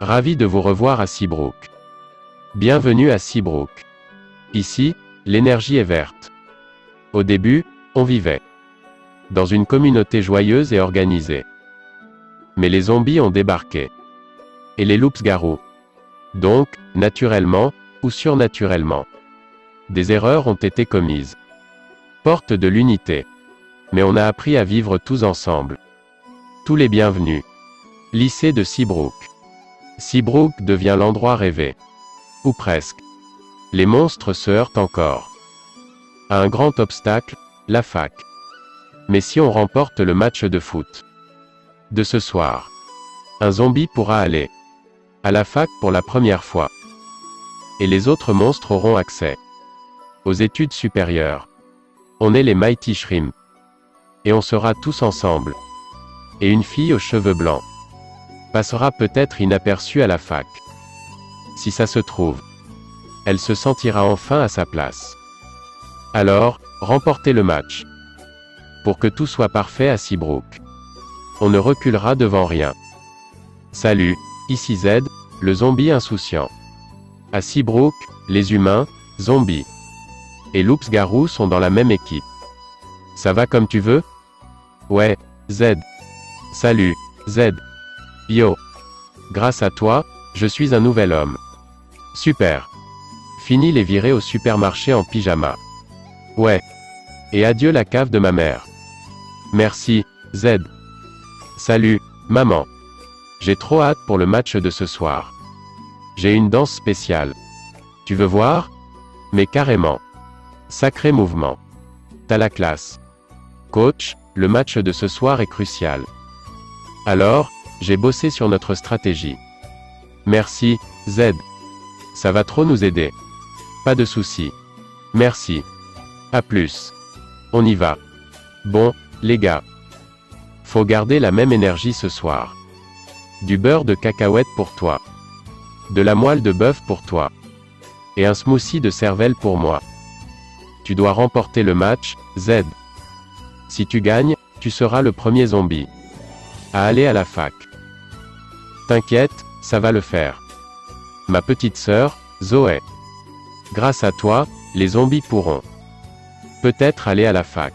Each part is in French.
Ravi de vous revoir à Seabrook. Bienvenue à Seabrook. Ici, l'énergie est verte. Au début, on vivait dans une communauté joyeuse et organisée. Mais les zombies ont débarqué. Et les loups-garous. Donc, naturellement, ou surnaturellement. Des erreurs ont été commises. Porte de l'unité. Mais on a appris à vivre tous ensemble. Tous les bienvenus. Lycée de Seabrook. Seabrook devient l'endroit rêvé. Ou presque. Les monstres se heurtent encore. À un grand obstacle, la fac. Mais si on remporte le match de foot de ce soir, un zombie pourra aller à la fac pour la première fois. Et les autres monstres auront accès aux études supérieures. On est les Mighty Shrimp. Et on sera tous ensemble. Et une fille aux cheveux blancs passera peut-être inaperçue à la fac. Si ça se trouve, elle se sentira enfin à sa place. Alors, remportez le match. Pour que tout soit parfait à Seabrook. On ne reculera devant rien. Salut, ici Z, le zombie insouciant. À Seabrook, les humains, zombies. Et loups-garous sont dans la même équipe. Ça va comme tu veux Ouais, Z. Salut, Z. Yo. Grâce à toi, je suis un nouvel homme. Super. Fini les virées au supermarché en pyjama. Ouais. Et adieu la cave de ma mère. Merci, Z. Salut, maman. J'ai trop hâte pour le match de ce soir. J'ai une danse spéciale. Tu veux voir Mais carrément. Sacré mouvement. T'as la classe. Coach, le match de ce soir est crucial. Alors, j'ai bossé sur notre stratégie. Merci, Z. Ça va trop nous aider. Pas de souci. Merci. À plus. On y va. Bon, les gars. Faut garder la même énergie ce soir. Du beurre de cacahuète pour toi. De la moelle de bœuf pour toi. Et un smoothie de cervelle pour moi. Tu dois remporter le match, Z. Si tu gagnes, tu seras le premier zombie à aller à la fac. T'inquiète, ça va le faire. Ma petite sœur, Zoé. Grâce à toi, les zombies pourront peut-être aller à la fac.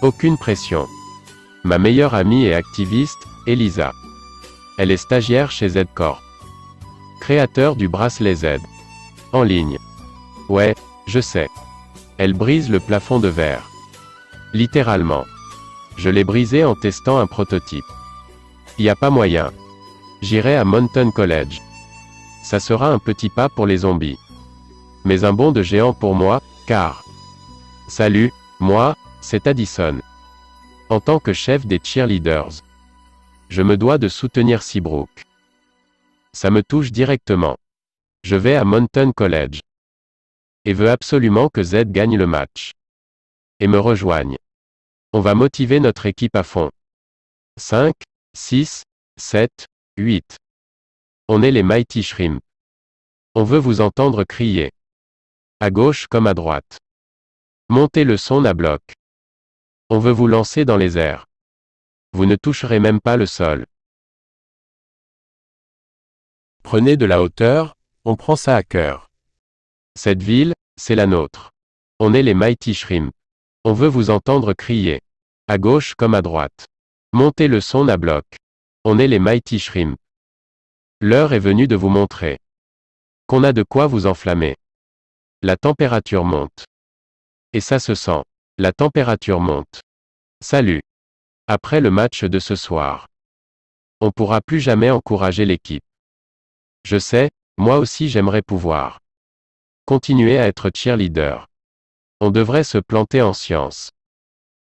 Aucune pression. Ma meilleure amie et activiste, Elisa. Elle est stagiaire chez Z Corp. Créateur du bracelet Z. En ligne. Ouais, je sais. Elle brise le plafond de verre. Littéralement. Je l'ai brisé en testant un prototype. Y a pas moyen. J'irai à Mountain College. Ça sera un petit pas pour les zombies. Mais un bond de géant pour moi, car... Salut, moi, c'est Addison. En tant que chef des cheerleaders. Je me dois de soutenir Seabrook. Ça me touche directement. Je vais à Mountain College. Et veux absolument que Z gagne le match. Et me rejoigne. On va motiver notre équipe à fond. 5, 6, 7, 8. On est les Mighty Shrimp. On veut vous entendre crier. À gauche comme à droite. Montez le son à bloc. On veut vous lancer dans les airs. Vous ne toucherez même pas le sol. Prenez de la hauteur, on prend ça à cœur. Cette ville, c'est la nôtre. On est les Mighty Shrimp. On veut vous entendre crier. À gauche comme à droite. Montez le son à bloc. On est les Mighty Shrimp. L'heure est venue de vous montrer qu'on a de quoi vous enflammer. La température monte. Et ça se sent. La température monte. Salut. Après le match de ce soir, on pourra plus jamais encourager l'équipe. Je sais, moi aussi j'aimerais pouvoir continuer à être cheerleader. On devrait se planter en sciences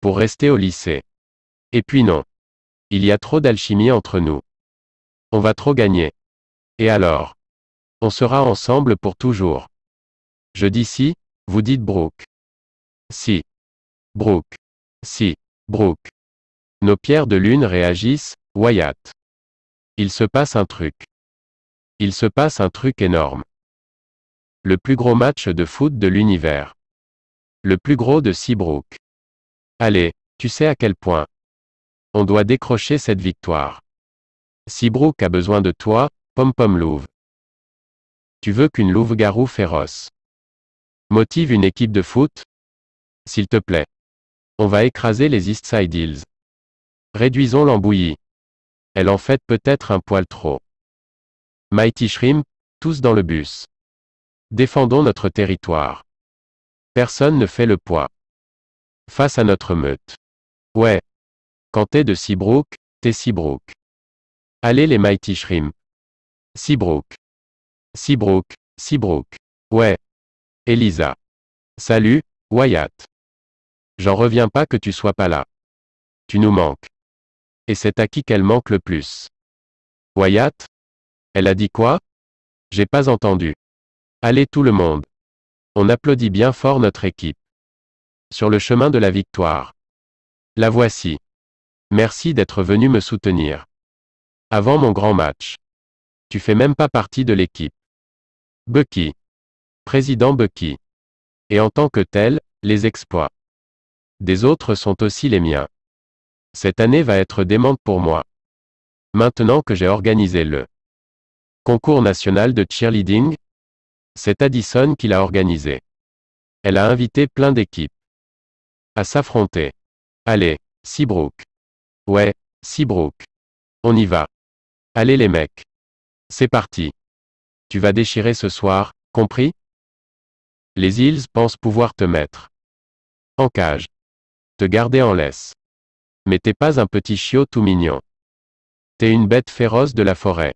pour rester au lycée. Et puis non. Il y a trop d'alchimie entre nous. On va trop gagner. Et alors On sera ensemble pour toujours. Je dis si, vous dites Brooke. Si. Brooke. Si. Brooke. Nos pierres de lune réagissent, Wyatt. Il se passe un truc. Il se passe un truc énorme. Le plus gros match de foot de l'univers. Le plus gros de Brooke. Allez, tu sais à quel point. On doit décrocher cette victoire. Si Brooke a besoin de toi, pom-pom louve. Tu veux qu'une louve-garou féroce motive une équipe de foot S'il te plaît. On va écraser les East Side Hills. Réduisons l'embouillie. Elle en fait peut-être un poil trop. Mighty Shrimp, tous dans le bus. Défendons notre territoire. Personne ne fait le poids. Face à notre meute. Ouais, quand t'es de Seabrook, t'es Seabrook. Allez les Mighty Shrim. Seabrook. Seabrook, Seabrook. Ouais. Elisa. Salut, Wyatt. J'en reviens pas que tu sois pas là. Tu nous manques. Et c'est à qui qu'elle manque le plus. Wyatt Elle a dit quoi J'ai pas entendu. Allez tout le monde. On applaudit bien fort notre équipe. Sur le chemin de la victoire. La voici. Merci d'être venu me soutenir. Avant mon grand match. Tu fais même pas partie de l'équipe. Bucky. Président Bucky. Et en tant que tel, les exploits des autres sont aussi les miens. Cette année va être démente pour moi. Maintenant que j'ai organisé le concours national de cheerleading, c'est Addison qui l'a organisé. Elle a invité plein d'équipes à s'affronter. Allez, Seabrook. Ouais, Seabrook. On y va. Allez les mecs. C'est parti. Tu vas déchirer ce soir, compris Les îles pensent pouvoir te mettre en cage. Te garder en laisse. Mais t'es pas un petit chiot tout mignon. T'es une bête féroce de la forêt.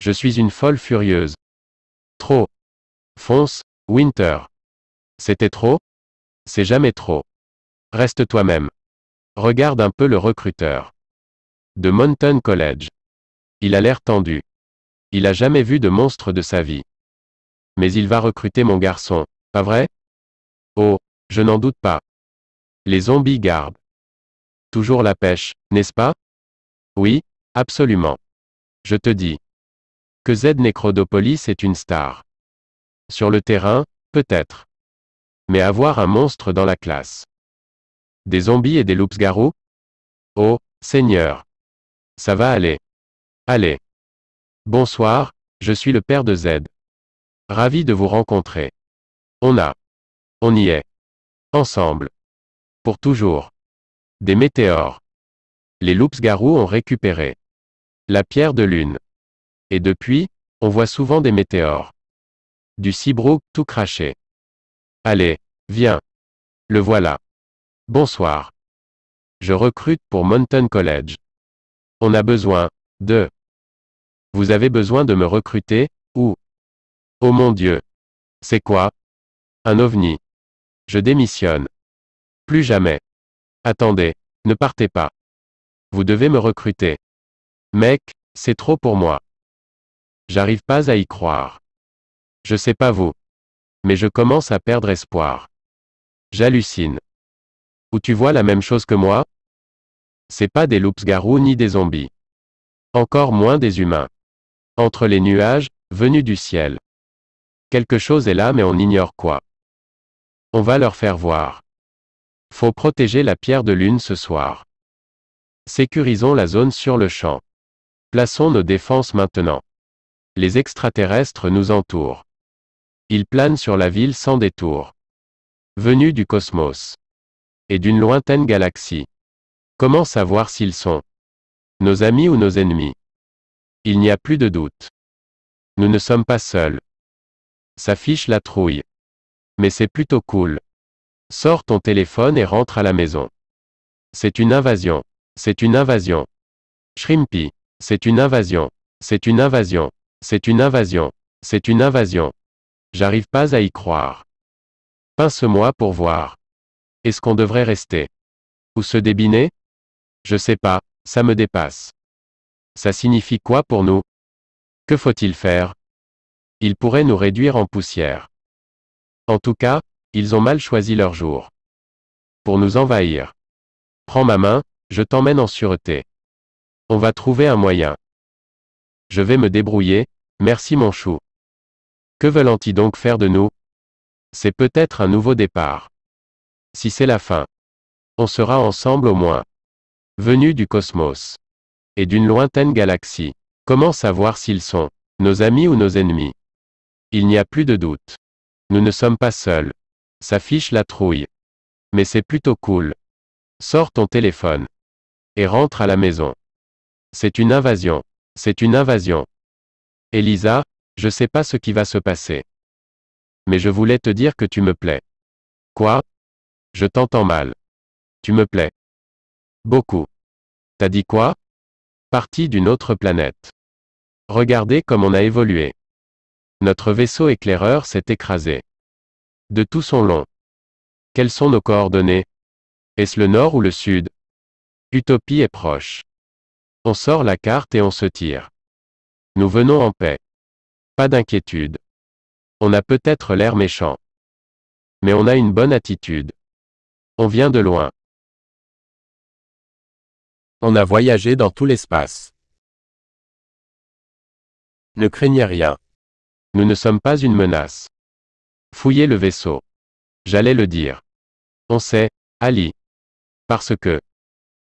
Je suis une folle furieuse. Trop. Fonce, Winter. C'était trop C'est jamais trop. Reste toi-même. Regarde un peu le recruteur. De Mountain College. Il a l'air tendu. Il a jamais vu de monstre de sa vie. Mais il va recruter mon garçon, pas vrai Oh, je n'en doute pas. Les zombies gardent. Toujours la pêche, n'est-ce pas Oui, absolument. Je te dis. Que Z Necrodopolis est une star. Sur le terrain, peut-être. Mais avoir un monstre dans la classe. Des zombies et des loups-garous Oh, Seigneur. Ça va aller. Allez. Bonsoir, je suis le père de Z. Ravi de vous rencontrer. On a. On y est. Ensemble. Pour toujours. Des météores. Les loups-garous ont récupéré. La pierre de lune. Et depuis, on voit souvent des météores. Du cibrouk tout craché. Allez, viens. Le voilà. Bonsoir. Je recrute pour Mountain College. On a besoin de. Vous avez besoin de me recruter ou. Oh mon Dieu. C'est quoi Un ovni. Je démissionne. Plus jamais. Attendez, ne partez pas. Vous devez me recruter. Mec, c'est trop pour moi. J'arrive pas à y croire. Je sais pas vous. Mais je commence à perdre espoir. J'hallucine. Où tu vois la même chose que moi C'est pas des loups-garous ni des zombies. Encore moins des humains. Entre les nuages, venus du ciel. Quelque chose est là mais on ignore quoi. On va leur faire voir. Faut protéger la pierre de lune ce soir. Sécurisons la zone sur le champ. Plaçons nos défenses maintenant. Les extraterrestres nous entourent. Ils planent sur la ville sans détour. Venus du cosmos et d'une lointaine galaxie. Comment savoir s'ils sont nos amis ou nos ennemis Il n'y a plus de doute. Nous ne sommes pas seuls. S'affiche la trouille. Mais c'est plutôt cool. Sors ton téléphone et rentre à la maison. C'est une invasion. C'est une invasion. Shrimpy. C'est une invasion. C'est une invasion. C'est une invasion. C'est une invasion. J'arrive pas à y croire. Pince-moi pour voir. Est-ce qu'on devrait rester Ou se débiner Je sais pas, ça me dépasse. Ça signifie quoi pour nous Que faut-il faire Ils pourraient nous réduire en poussière. En tout cas, ils ont mal choisi leur jour. Pour nous envahir. Prends ma main, je t'emmène en sûreté. On va trouver un moyen. Je vais me débrouiller, merci mon chou. Que veulent-ils donc faire de nous C'est peut-être un nouveau départ. Si c'est la fin. On sera ensemble au moins. Venus du cosmos. Et d'une lointaine galaxie. Comment savoir s'ils sont nos amis ou nos ennemis Il n'y a plus de doute. Nous ne sommes pas seuls. S'affiche la trouille. Mais c'est plutôt cool. Sors ton téléphone. Et rentre à la maison. C'est une invasion. C'est une invasion. Elisa, je sais pas ce qui va se passer. Mais je voulais te dire que tu me plais. Quoi je t'entends mal. Tu me plais. Beaucoup. T'as dit quoi Parti d'une autre planète. Regardez comme on a évolué. Notre vaisseau éclaireur s'est écrasé. De tout son long. Quelles sont nos coordonnées Est-ce le nord ou le sud Utopie est proche. On sort la carte et on se tire. Nous venons en paix. Pas d'inquiétude. On a peut-être l'air méchant. Mais on a une bonne attitude. On vient de loin. On a voyagé dans tout l'espace. Ne craignez rien. Nous ne sommes pas une menace. Fouillez le vaisseau. J'allais le dire. On sait, Ali. Parce que.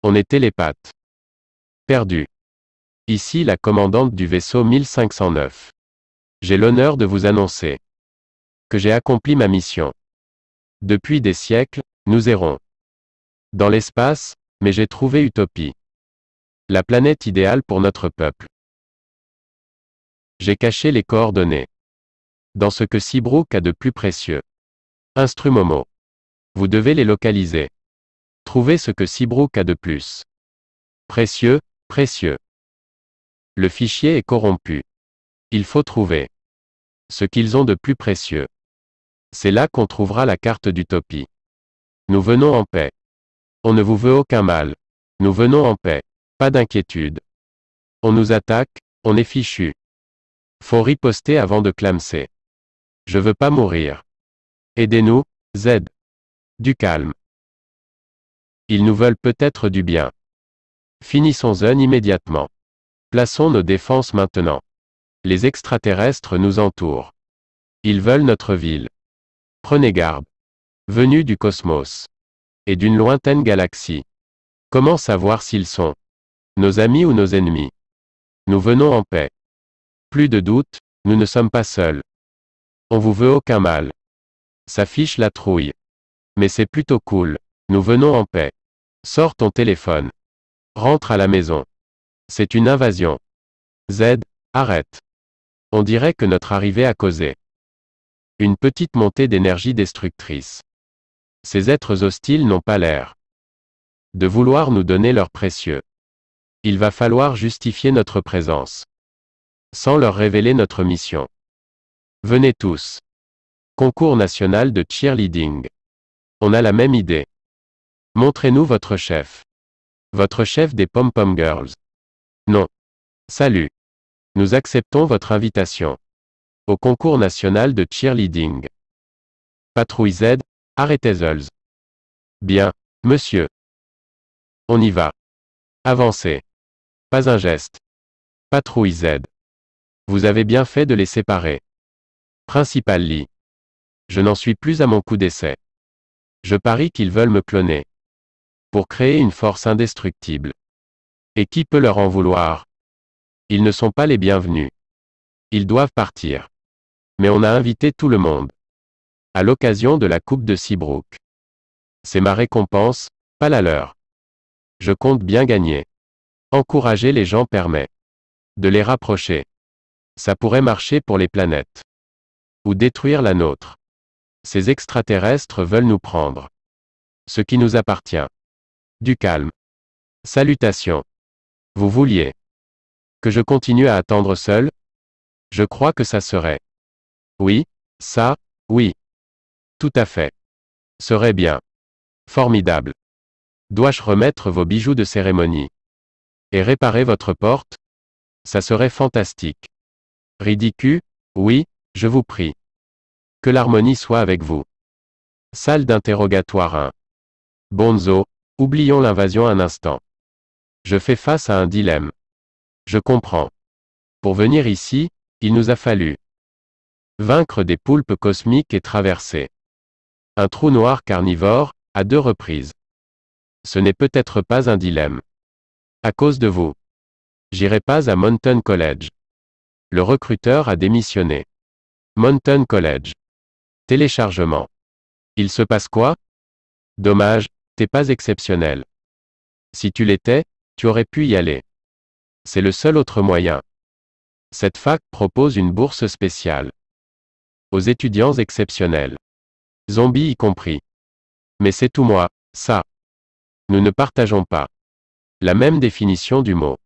On était les pattes. Perdu. Ici la commandante du vaisseau 1509. J'ai l'honneur de vous annoncer que j'ai accompli ma mission. Depuis des siècles, nous errons. Dans l'espace, mais j'ai trouvé Utopie. La planète idéale pour notre peuple. J'ai caché les coordonnées. Dans ce que Seabrook a de plus précieux. Instrumomo. Vous devez les localiser. Trouvez ce que Seabrook a de plus. Précieux, précieux. Le fichier est corrompu. Il faut trouver ce qu'ils ont de plus précieux. C'est là qu'on trouvera la carte d'utopie. Nous venons en paix. On ne vous veut aucun mal. Nous venons en paix. Pas d'inquiétude. On nous attaque, on est fichu. Faut riposter avant de clamser. Je veux pas mourir. Aidez-nous, Z. Du calme. Ils nous veulent peut-être du bien. Finissons en immédiatement. Plaçons nos défenses maintenant. Les extraterrestres nous entourent. Ils veulent notre ville. Prenez garde venus du cosmos et d'une lointaine galaxie. Comment savoir s'ils sont nos amis ou nos ennemis Nous venons en paix. Plus de doute, nous ne sommes pas seuls. On vous veut aucun mal. S'affiche la trouille. Mais c'est plutôt cool. Nous venons en paix. Sors ton téléphone. Rentre à la maison. C'est une invasion. Z, arrête. On dirait que notre arrivée a causé une petite montée d'énergie destructrice. Ces êtres hostiles n'ont pas l'air de vouloir nous donner leur précieux. Il va falloir justifier notre présence. Sans leur révéler notre mission. Venez tous. Concours national de cheerleading. On a la même idée. Montrez-nous votre chef. Votre chef des pom-pom girls. Non. Salut. Nous acceptons votre invitation. Au concours national de cheerleading. Patrouille Z, Arrêtez-les. Bien, monsieur. On y va. Avancez. Pas un geste. Patrouille Z. Vous avez bien fait de les séparer. Principal Lee. Je n'en suis plus à mon coup d'essai. Je parie qu'ils veulent me cloner. Pour créer une force indestructible. Et qui peut leur en vouloir Ils ne sont pas les bienvenus. Ils doivent partir. Mais on a invité tout le monde à l'occasion de la Coupe de Seabrook. C'est ma récompense, pas la leur. Je compte bien gagner. Encourager les gens permet de les rapprocher. Ça pourrait marcher pour les planètes. Ou détruire la nôtre. Ces extraterrestres veulent nous prendre. Ce qui nous appartient. Du calme. Salutations. Vous vouliez que je continue à attendre seul Je crois que ça serait. Oui, ça, oui. Tout à fait. Serait bien. Formidable. Dois-je remettre vos bijoux de cérémonie Et réparer votre porte Ça serait fantastique. Ridicule Oui, je vous prie. Que l'harmonie soit avec vous. Salle d'interrogatoire 1. Bonzo, oublions l'invasion un instant. Je fais face à un dilemme. Je comprends. Pour venir ici, il nous a fallu vaincre des poulpes cosmiques et traverser un trou noir carnivore, à deux reprises. Ce n'est peut-être pas un dilemme. À cause de vous. J'irai pas à Mountain College. Le recruteur a démissionné. Mountain College. Téléchargement. Il se passe quoi Dommage, t'es pas exceptionnel. Si tu l'étais, tu aurais pu y aller. C'est le seul autre moyen. Cette fac propose une bourse spéciale. Aux étudiants exceptionnels zombies y compris. Mais c'est tout moi, ça. Nous ne partageons pas la même définition du mot.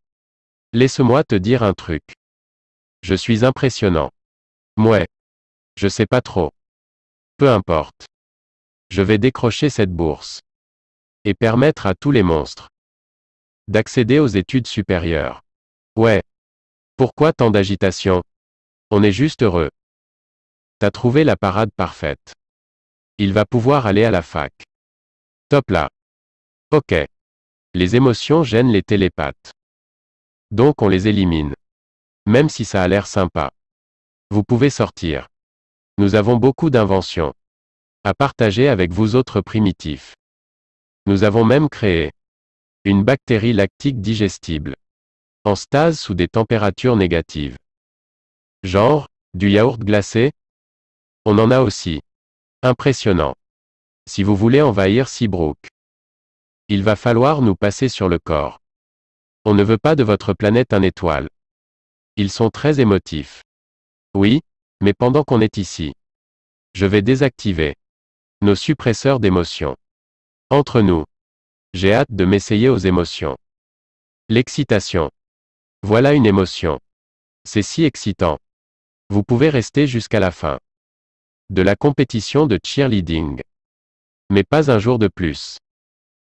Laisse-moi te dire un truc. Je suis impressionnant. Mouais. Je sais pas trop. Peu importe. Je vais décrocher cette bourse. Et permettre à tous les monstres d'accéder aux études supérieures. Ouais. Pourquoi tant d'agitation On est juste heureux. T'as trouvé la parade parfaite. Il va pouvoir aller à la fac. Top là. Ok. Les émotions gênent les télépathes. Donc on les élimine. Même si ça a l'air sympa. Vous pouvez sortir. Nous avons beaucoup d'inventions. À partager avec vous autres primitifs. Nous avons même créé une bactérie lactique digestible. En stase sous des températures négatives. Genre, du yaourt glacé On en a aussi. Impressionnant. Si vous voulez envahir Seabrook. Il va falloir nous passer sur le corps. On ne veut pas de votre planète un étoile. Ils sont très émotifs. Oui, mais pendant qu'on est ici. Je vais désactiver. Nos suppresseurs d'émotions. Entre nous. J'ai hâte de m'essayer aux émotions. L'excitation. Voilà une émotion. C'est si excitant. Vous pouvez rester jusqu'à la fin de la compétition de cheerleading. Mais pas un jour de plus.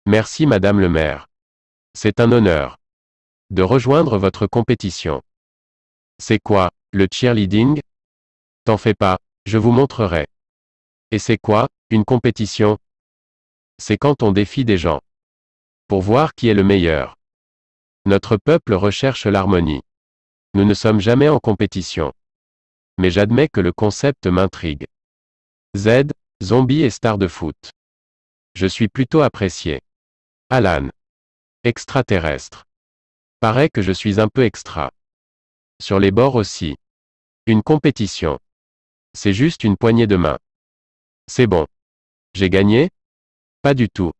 Merci Madame le maire. C'est un honneur de rejoindre votre compétition. C'est quoi, le cheerleading T'en fais pas, je vous montrerai. Et c'est quoi, une compétition C'est quand on défie des gens. Pour voir qui est le meilleur. Notre peuple recherche l'harmonie. Nous ne sommes jamais en compétition. Mais j'admets que le concept m'intrigue. Z, zombie et star de foot. Je suis plutôt apprécié. Alan. Extraterrestre. Paraît que je suis un peu extra. Sur les bords aussi. Une compétition. C'est juste une poignée de main. C'est bon. J'ai gagné Pas du tout.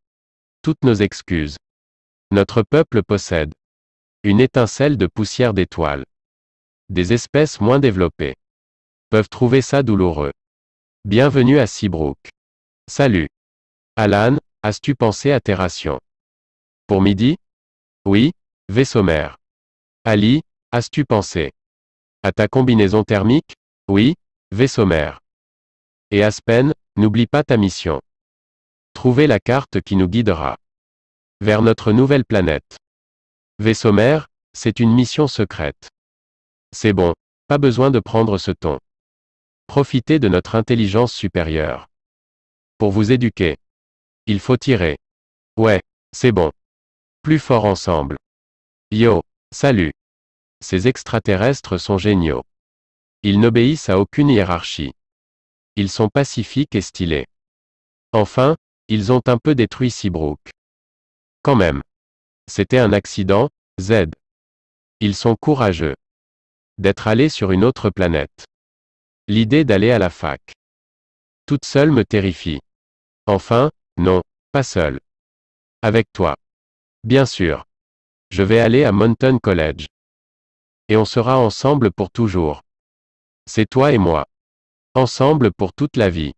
Toutes nos excuses. Notre peuple possède une étincelle de poussière d'étoiles. Des espèces moins développées peuvent trouver ça douloureux. Bienvenue à Seabrook. Salut. Alan, as-tu pensé à tes rations Pour midi Oui, vaisseau Ali, as-tu pensé À ta combinaison thermique Oui, vaisseau Et Aspen, n'oublie pas ta mission. Trouver la carte qui nous guidera vers notre nouvelle planète. Vaisseau c'est une mission secrète. C'est bon, pas besoin de prendre ce ton. Profitez de notre intelligence supérieure. Pour vous éduquer. Il faut tirer. Ouais, c'est bon. Plus fort ensemble. Yo, salut. Ces extraterrestres sont géniaux. Ils n'obéissent à aucune hiérarchie. Ils sont pacifiques et stylés. Enfin, ils ont un peu détruit Seabrook. Quand même. C'était un accident, Z. Ils sont courageux. D'être allés sur une autre planète. L'idée d'aller à la fac. Toute seule me terrifie. Enfin, non, pas seule. Avec toi. Bien sûr. Je vais aller à Mountain College. Et on sera ensemble pour toujours. C'est toi et moi. Ensemble pour toute la vie.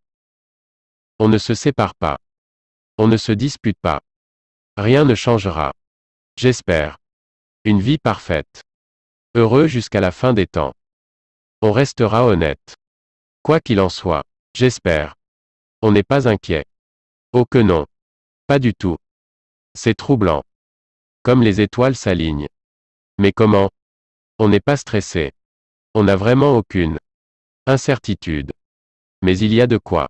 On ne se sépare pas. On ne se dispute pas. Rien ne changera. J'espère. Une vie parfaite. Heureux jusqu'à la fin des temps. On restera honnête. Quoi qu'il en soit. J'espère. On n'est pas inquiet. Oh que non. Pas du tout. C'est troublant. Comme les étoiles s'alignent. Mais comment On n'est pas stressé. On n'a vraiment aucune incertitude. Mais il y a de quoi.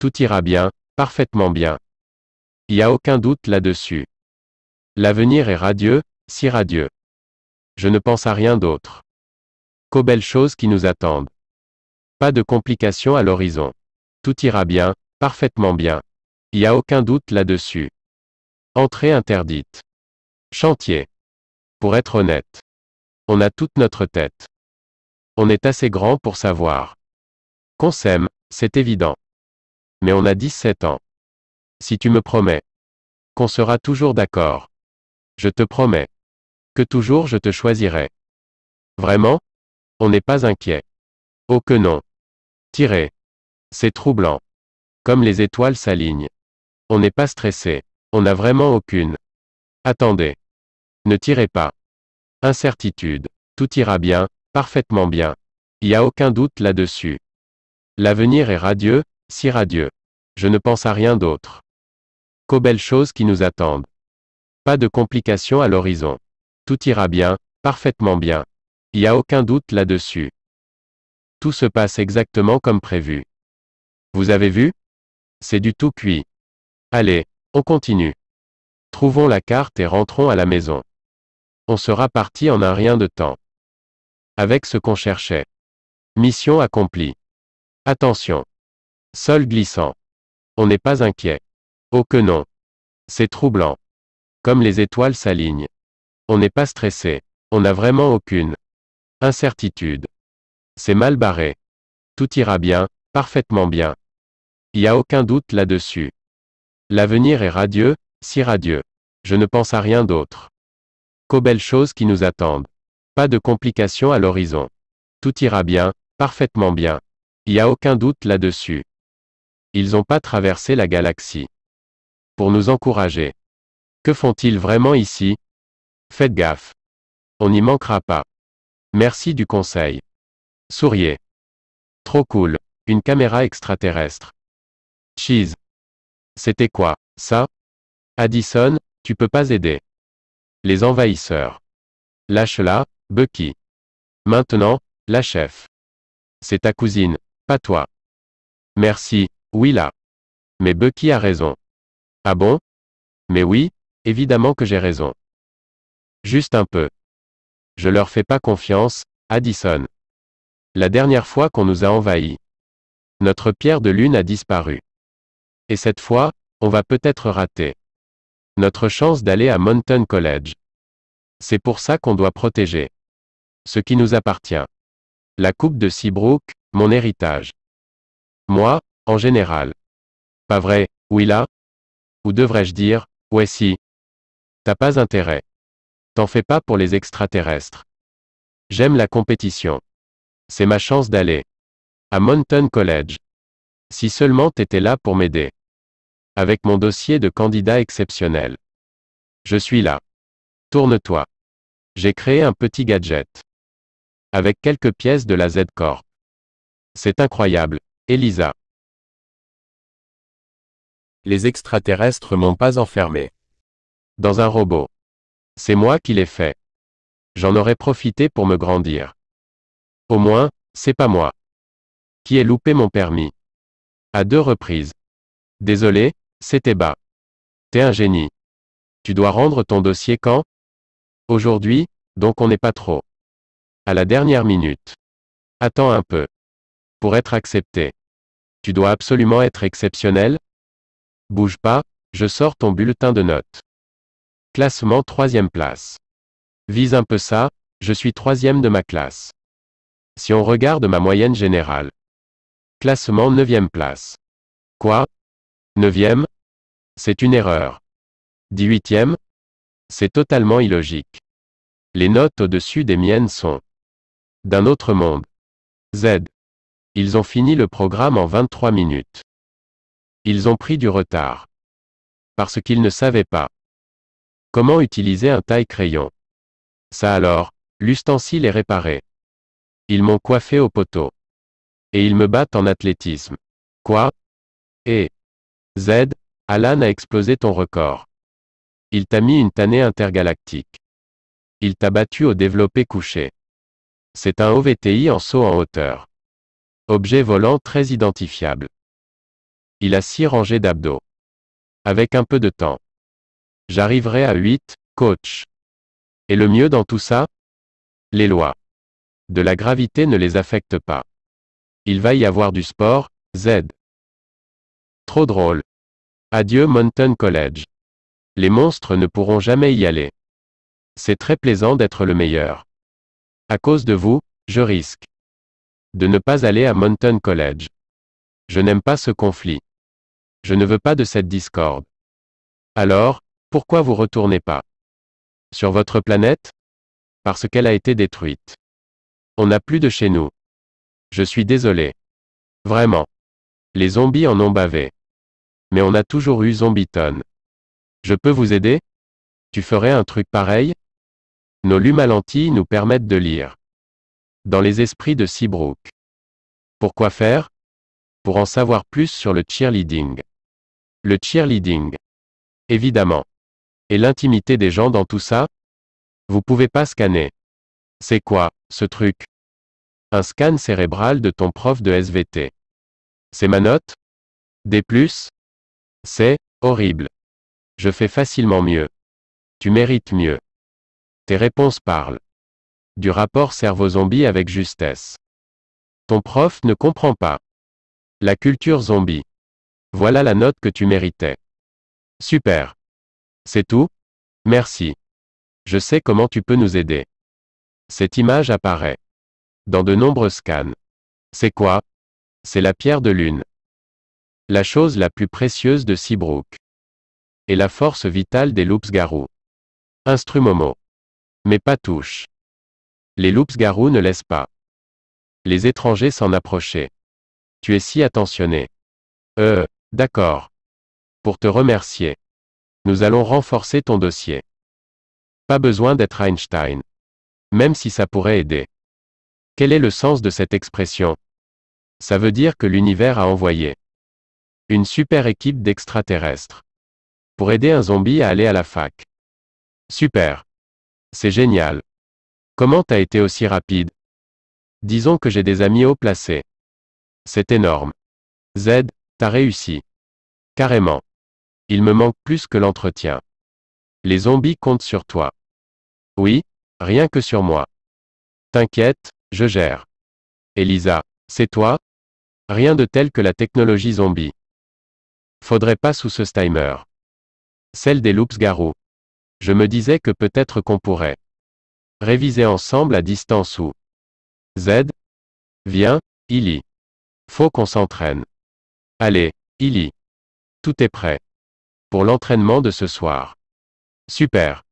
Tout ira bien, parfaitement bien. Il n'y a aucun doute là-dessus. L'avenir est radieux, si radieux. Je ne pense à rien d'autre. Qu'aux belles choses qui nous attendent. Pas de complications à l'horizon. Tout ira bien, parfaitement bien. Il n'y a aucun doute là-dessus. Entrée interdite. Chantier. Pour être honnête. On a toute notre tête. On est assez grand pour savoir. Qu'on s'aime, c'est évident. Mais on a 17 ans. Si tu me promets. Qu'on sera toujours d'accord. Je te promets. Que toujours je te choisirai. Vraiment on n'est pas inquiet. Oh que non. Tirez. C'est troublant. Comme les étoiles s'alignent. On n'est pas stressé. On n'a vraiment aucune. Attendez. Ne tirez pas. Incertitude. Tout ira bien, parfaitement bien. Il n'y a aucun doute là-dessus. L'avenir est radieux, si radieux. Je ne pense à rien d'autre. Qu'aux belles choses qui nous attendent. Pas de complications à l'horizon. Tout ira bien, parfaitement bien. Il Y a aucun doute là-dessus. Tout se passe exactement comme prévu. Vous avez vu C'est du tout cuit. Allez, on continue. Trouvons la carte et rentrons à la maison. On sera parti en un rien de temps. Avec ce qu'on cherchait. Mission accomplie. Attention. Sol glissant. On n'est pas inquiet. Oh que non. C'est troublant. Comme les étoiles s'alignent. On n'est pas stressé. On n'a vraiment aucune Incertitude. C'est mal barré. Tout ira bien, parfaitement bien. Il n'y a aucun doute là-dessus. L'avenir est radieux, si radieux. Je ne pense à rien d'autre. Qu'aux belles choses qui nous attendent. Pas de complications à l'horizon. Tout ira bien, parfaitement bien. Il n'y a aucun doute là-dessus. Ils n'ont pas traversé la galaxie. Pour nous encourager. Que font-ils vraiment ici Faites gaffe. On n'y manquera pas. Merci du conseil. Souriez. Trop cool. Une caméra extraterrestre. Cheese. C'était quoi, ça Addison, tu peux pas aider. Les envahisseurs. Lâche-la, Bucky. Maintenant, la chef. C'est ta cousine, pas toi. Merci, oui Mais Bucky a raison. Ah bon Mais oui, évidemment que j'ai raison. Juste un peu. Je leur fais pas confiance, Addison. La dernière fois qu'on nous a envahis. Notre pierre de lune a disparu. Et cette fois, on va peut-être rater. Notre chance d'aller à Mountain College. C'est pour ça qu'on doit protéger. Ce qui nous appartient. La coupe de Seabrook, mon héritage. Moi, en général. Pas vrai, Willa Ou devrais-je dire, ouais si. T'as pas intérêt. T'en fais pas pour les extraterrestres. J'aime la compétition. C'est ma chance d'aller. À Mountain College. Si seulement t'étais là pour m'aider. Avec mon dossier de candidat exceptionnel. Je suis là. Tourne-toi. J'ai créé un petit gadget. Avec quelques pièces de la Z-Corp. C'est incroyable. Elisa. Les extraterrestres m'ont pas enfermé. Dans un robot. C'est moi qui l'ai fait. J'en aurais profité pour me grandir. Au moins, c'est pas moi. Qui ai loupé mon permis. À deux reprises. Désolé, c'était bas. T'es un génie. Tu dois rendre ton dossier quand Aujourd'hui, donc on n'est pas trop. À la dernière minute. Attends un peu. Pour être accepté. Tu dois absolument être exceptionnel Bouge pas, je sors ton bulletin de notes. Classement troisième place. Vise un peu ça, je suis troisième de ma classe. Si on regarde ma moyenne générale. Classement neuvième place. Quoi Neuvième C'est une erreur. 18e C'est totalement illogique. Les notes au-dessus des miennes sont d'un autre monde. Z. Ils ont fini le programme en 23 minutes. Ils ont pris du retard. Parce qu'ils ne savaient pas. Comment utiliser un taille-crayon Ça alors, l'ustensile est réparé. Ils m'ont coiffé au poteau. Et ils me battent en athlétisme. Quoi Et Z, Alan a explosé ton record. Il t'a mis une tannée intergalactique. Il t'a battu au développé couché. C'est un OVTI en saut en hauteur. Objet volant très identifiable. Il a six rangées d'abdos. Avec un peu de temps. J'arriverai à 8, coach. Et le mieux dans tout ça Les lois de la gravité ne les affecte pas. Il va y avoir du sport, Z. Trop drôle. Adieu Mountain College. Les monstres ne pourront jamais y aller. C'est très plaisant d'être le meilleur. À cause de vous, je risque de ne pas aller à Mountain College. Je n'aime pas ce conflit. Je ne veux pas de cette discorde. Alors, pourquoi vous retournez pas Sur votre planète Parce qu'elle a été détruite. On n'a plus de chez nous. Je suis désolé. Vraiment. Les zombies en ont bavé. Mais on a toujours eu Zombiton. Je peux vous aider Tu ferais un truc pareil Nos lumes nous permettent de lire. Dans les esprits de Seabrook. Pourquoi faire Pour en savoir plus sur le cheerleading. Le cheerleading. Évidemment. Et l'intimité des gens dans tout ça Vous pouvez pas scanner. C'est quoi, ce truc Un scan cérébral de ton prof de SVT. C'est ma note Des plus C'est horrible. Je fais facilement mieux. Tu mérites mieux. Tes réponses parlent. Du rapport cerveau-zombie avec justesse. Ton prof ne comprend pas. La culture zombie. Voilà la note que tu méritais. Super. C'est tout Merci. Je sais comment tu peux nous aider. Cette image apparaît. Dans de nombreux scans. C'est quoi C'est la pierre de lune. La chose la plus précieuse de Seabrook. Et la force vitale des loups-garous. momo Mais pas touche. Les loups-garous ne laissent pas. Les étrangers s'en approcher. Tu es si attentionné. Euh, d'accord. Pour te remercier. Nous allons renforcer ton dossier. Pas besoin d'être Einstein. Même si ça pourrait aider. Quel est le sens de cette expression Ça veut dire que l'univers a envoyé une super équipe d'extraterrestres pour aider un zombie à aller à la fac. Super. C'est génial. Comment t'as été aussi rapide Disons que j'ai des amis haut placés. C'est énorme. Z, t'as réussi. Carrément. Il me manque plus que l'entretien. Les zombies comptent sur toi. Oui, rien que sur moi. T'inquiète, je gère. Elisa, c'est toi Rien de tel que la technologie zombie. Faudrait pas sous ce timer. Celle des loops garous. Je me disais que peut-être qu'on pourrait. Réviser ensemble à distance ou. Z Viens, Illy. Faut qu'on s'entraîne. Allez, Illy. Tout est prêt pour l'entraînement de ce soir. Super.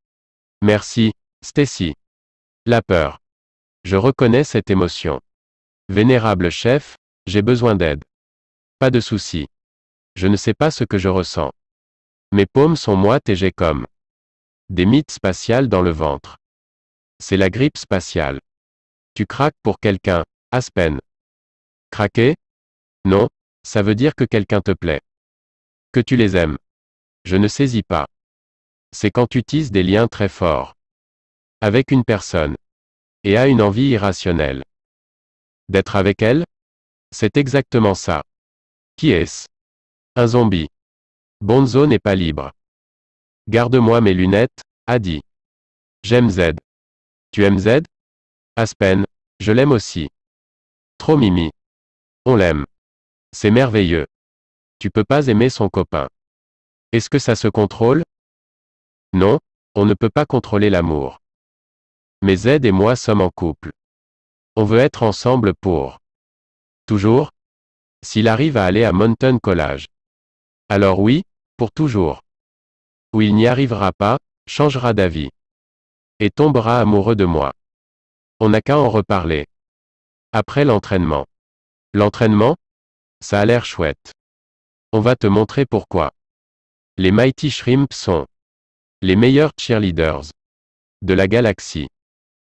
Merci, Stacy. La peur. Je reconnais cette émotion. Vénérable chef, j'ai besoin d'aide. Pas de souci. Je ne sais pas ce que je ressens. Mes paumes sont moites et j'ai comme des mythes spatiales dans le ventre. C'est la grippe spatiale. Tu craques pour quelqu'un, Aspen. Craquer Non, ça veut dire que quelqu'un te plaît. Que tu les aimes. Je ne saisis pas. C'est quand tu tises des liens très forts. Avec une personne. Et à une envie irrationnelle. D'être avec elle C'est exactement ça. Qui est-ce Un zombie. Bonzo n'est pas libre. Garde-moi mes lunettes, a dit. J'aime Z. Tu aimes Z Aspen, je l'aime aussi. Trop mimi. On l'aime. C'est merveilleux. Tu peux pas aimer son copain. Est-ce que ça se contrôle Non, on ne peut pas contrôler l'amour. Mais Z et moi sommes en couple. On veut être ensemble pour... Toujours S'il arrive à aller à Mountain College. Alors oui, pour toujours. Ou il n'y arrivera pas, changera d'avis. Et tombera amoureux de moi. On n'a qu'à en reparler. Après l'entraînement. L'entraînement Ça a l'air chouette. On va te montrer pourquoi. Les Mighty Shrimp sont les meilleurs cheerleaders de la galaxie.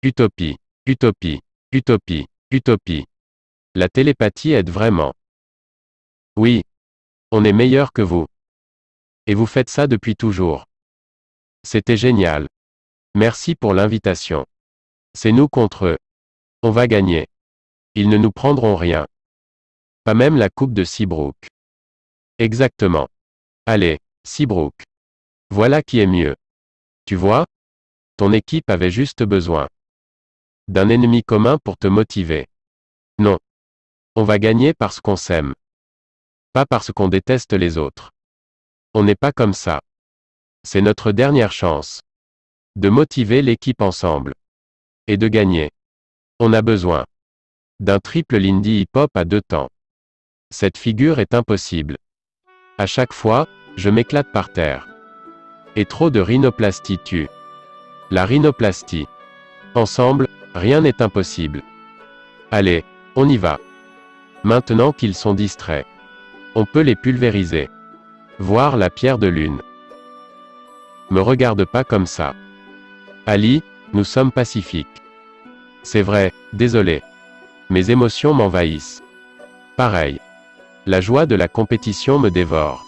Utopie, utopie, utopie, utopie. La télépathie aide vraiment. Oui. On est meilleur que vous. Et vous faites ça depuis toujours. C'était génial. Merci pour l'invitation. C'est nous contre eux. On va gagner. Ils ne nous prendront rien. Pas même la coupe de Seabrook. Exactement. Allez. Seabrook. Voilà qui est mieux. Tu vois Ton équipe avait juste besoin d'un ennemi commun pour te motiver. Non. On va gagner parce qu'on s'aime. Pas parce qu'on déteste les autres. On n'est pas comme ça. C'est notre dernière chance. De motiver l'équipe ensemble. Et de gagner. On a besoin d'un triple Lindy Hip Hop à deux temps. Cette figure est impossible. À chaque fois, je m'éclate par terre. Et trop de rhinoplastie tue. La rhinoplastie. Ensemble, rien n'est impossible. Allez, on y va. Maintenant qu'ils sont distraits, on peut les pulvériser. Voir la pierre de lune. Me regarde pas comme ça. Ali, nous sommes pacifiques. C'est vrai, désolé. Mes émotions m'envahissent. Pareil. La joie de la compétition me dévore.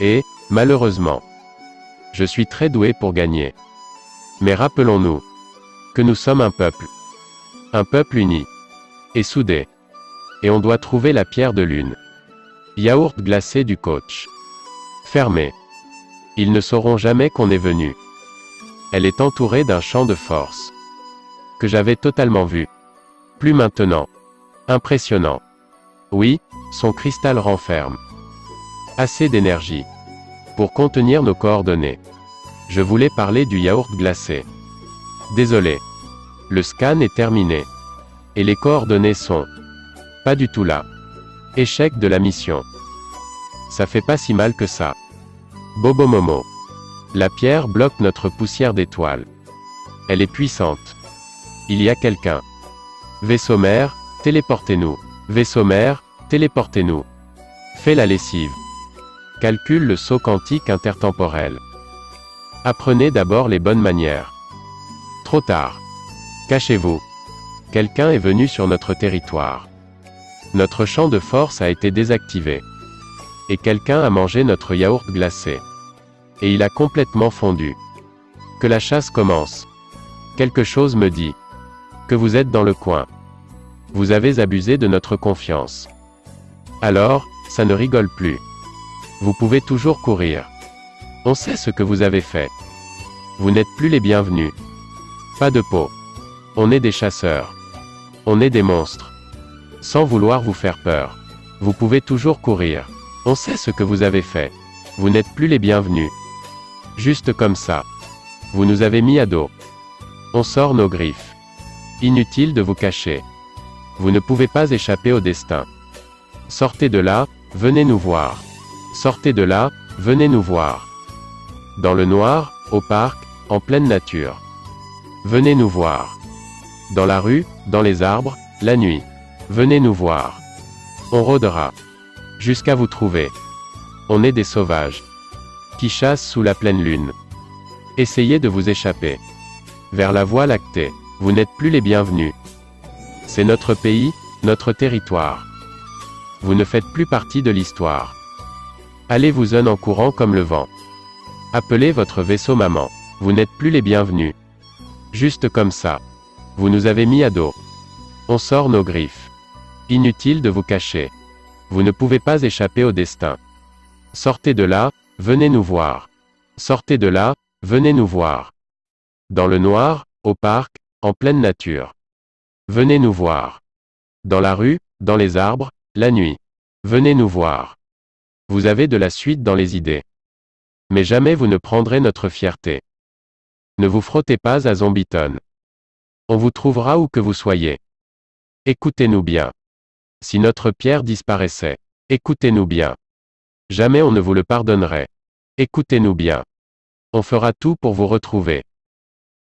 Et, malheureusement, je suis très doué pour gagner. Mais rappelons-nous que nous sommes un peuple. Un peuple uni. Et soudé. Et on doit trouver la pierre de lune. Yaourt glacé du coach. Fermé. Ils ne sauront jamais qu'on est venu. Elle est entourée d'un champ de force. Que j'avais totalement vu. Plus maintenant. Impressionnant. Oui, son cristal renferme. Assez d'énergie. Pour contenir nos coordonnées. Je voulais parler du yaourt glacé. Désolé. Le scan est terminé. Et les coordonnées sont. Pas du tout là. Échec de la mission. Ça fait pas si mal que ça. Bobo Momo. La pierre bloque notre poussière d'étoile. Elle est puissante. Il y a quelqu'un. Vaisseau mère, téléportez-nous. Vaisseau mère, téléportez-nous. Fais la lessive. Calcule le saut quantique intertemporel. Apprenez d'abord les bonnes manières. Trop tard. Cachez-vous. Quelqu'un est venu sur notre territoire. Notre champ de force a été désactivé. Et quelqu'un a mangé notre yaourt glacé. Et il a complètement fondu. Que la chasse commence. Quelque chose me dit. Que vous êtes dans le coin. Vous avez abusé de notre confiance. Alors, ça ne rigole plus. Vous pouvez toujours courir. On sait ce que vous avez fait. Vous n'êtes plus les bienvenus. Pas de peau. On est des chasseurs. On est des monstres. Sans vouloir vous faire peur. Vous pouvez toujours courir. On sait ce que vous avez fait. Vous n'êtes plus les bienvenus. Juste comme ça. Vous nous avez mis à dos. On sort nos griffes. Inutile de vous cacher. Vous ne pouvez pas échapper au destin. Sortez de là, venez nous voir. Sortez de là, venez nous voir. Dans le noir, au parc, en pleine nature. Venez nous voir. Dans la rue, dans les arbres, la nuit. Venez nous voir. On rôdera. Jusqu'à vous trouver. On est des sauvages. Qui chassent sous la pleine lune. Essayez de vous échapper. Vers la voie lactée. Vous n'êtes plus les bienvenus. C'est notre pays, notre territoire. Vous ne faites plus partie de l'histoire allez vous un en courant comme le vent. Appelez votre vaisseau maman. Vous n'êtes plus les bienvenus. Juste comme ça. Vous nous avez mis à dos. On sort nos griffes. Inutile de vous cacher. Vous ne pouvez pas échapper au destin. Sortez de là, venez nous voir. Sortez de là, venez nous voir. Dans le noir, au parc, en pleine nature. Venez nous voir. Dans la rue, dans les arbres, la nuit. Venez nous voir. Vous avez de la suite dans les idées. Mais jamais vous ne prendrez notre fierté. Ne vous frottez pas à Zombiton. On vous trouvera où que vous soyez. Écoutez-nous bien. Si notre pierre disparaissait, écoutez-nous bien. Jamais on ne vous le pardonnerait. Écoutez-nous bien. On fera tout pour vous retrouver.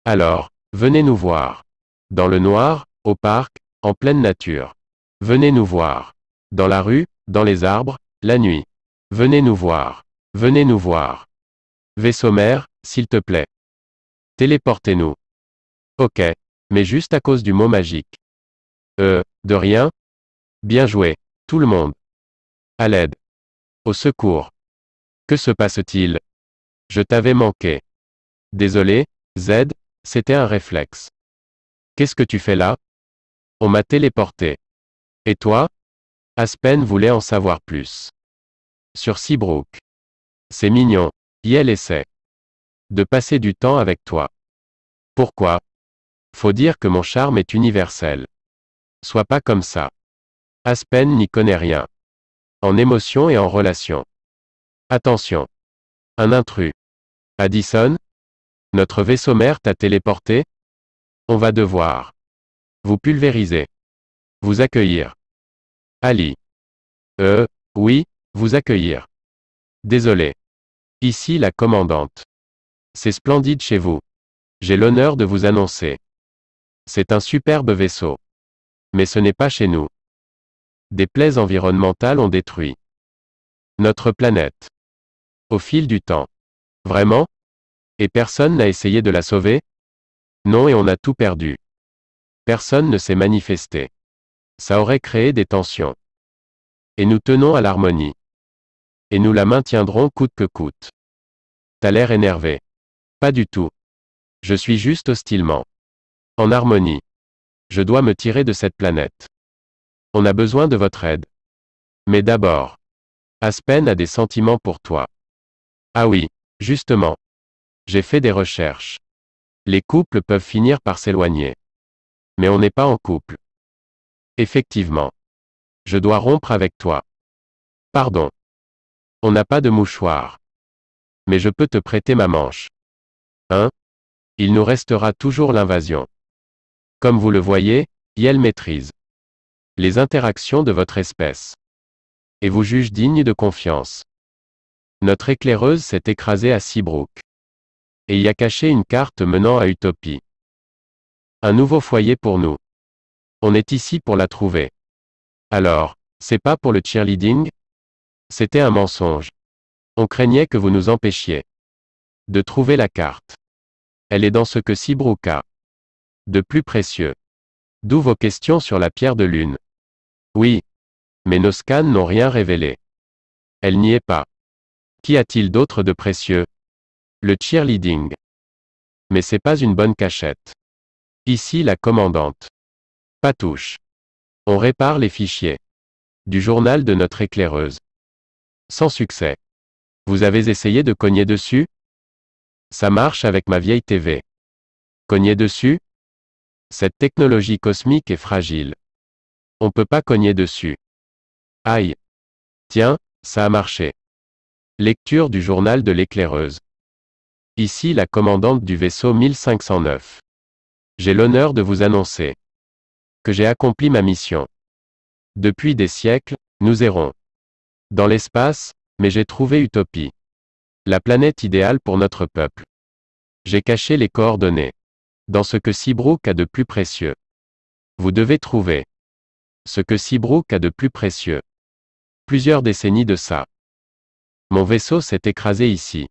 Alors, venez nous voir. Dans le noir, au parc, en pleine nature. Venez nous voir. Dans la rue, dans les arbres, la nuit. Venez nous voir. Venez nous voir. Vaisseau mère, s'il te plaît. Téléportez-nous. Ok. Mais juste à cause du mot magique. Euh, de rien Bien joué. Tout le monde. À l'aide. Au secours. Que se passe-t-il Je t'avais manqué. Désolé, Z, c'était un réflexe. Qu'est-ce que tu fais là On m'a téléporté. Et toi Aspen voulait en savoir plus sur Seabrook. C'est mignon. Yel essaie. De passer du temps avec toi. Pourquoi Faut dire que mon charme est universel. Sois pas comme ça. Aspen n'y connaît rien. En émotion et en relation. Attention. Un intrus. Addison Notre vaisseau mère t'a téléporté On va devoir. Vous pulvériser. Vous accueillir. Ali. Euh, oui, vous accueillir. Désolé. Ici la commandante. C'est splendide chez vous. J'ai l'honneur de vous annoncer. C'est un superbe vaisseau. Mais ce n'est pas chez nous. Des plaies environnementales ont détruit notre planète. Au fil du temps. Vraiment Et personne n'a essayé de la sauver Non et on a tout perdu. Personne ne s'est manifesté. Ça aurait créé des tensions. Et nous tenons à l'harmonie. Et nous la maintiendrons coûte que coûte. T'as l'air énervé. Pas du tout. Je suis juste hostilement. En harmonie. Je dois me tirer de cette planète. On a besoin de votre aide. Mais d'abord. Aspen a des sentiments pour toi. Ah oui, justement. J'ai fait des recherches. Les couples peuvent finir par s'éloigner. Mais on n'est pas en couple. Effectivement. Je dois rompre avec toi. Pardon. On n'a pas de mouchoir. Mais je peux te prêter ma manche. Hein Il nous restera toujours l'invasion. Comme vous le voyez, Yel maîtrise les interactions de votre espèce. Et vous juge digne de confiance. Notre éclaireuse s'est écrasée à Seabrook. Et y a caché une carte menant à Utopie. Un nouveau foyer pour nous. On est ici pour la trouver. Alors, c'est pas pour le cheerleading, c'était un mensonge. On craignait que vous nous empêchiez de trouver la carte. Elle est dans ce que Sibrouka de plus précieux. D'où vos questions sur la pierre de lune. Oui. Mais nos scans n'ont rien révélé. Elle n'y est pas. Qu'y a-t-il d'autre de précieux Le cheerleading. Mais c'est pas une bonne cachette. Ici la commandante. Patouche. On répare les fichiers. Du journal de notre éclaireuse sans succès. Vous avez essayé de cogner dessus Ça marche avec ma vieille TV. Cogner dessus Cette technologie cosmique est fragile. On peut pas cogner dessus. Aïe. Tiens, ça a marché. Lecture du journal de l'éclaireuse. Ici la commandante du vaisseau 1509. J'ai l'honneur de vous annoncer que j'ai accompli ma mission. Depuis des siècles, nous errons dans l'espace, mais j'ai trouvé Utopie. La planète idéale pour notre peuple. J'ai caché les coordonnées. Dans ce que Seabrook a de plus précieux. Vous devez trouver. Ce que Seabrook a de plus précieux. Plusieurs décennies de ça. Mon vaisseau s'est écrasé ici.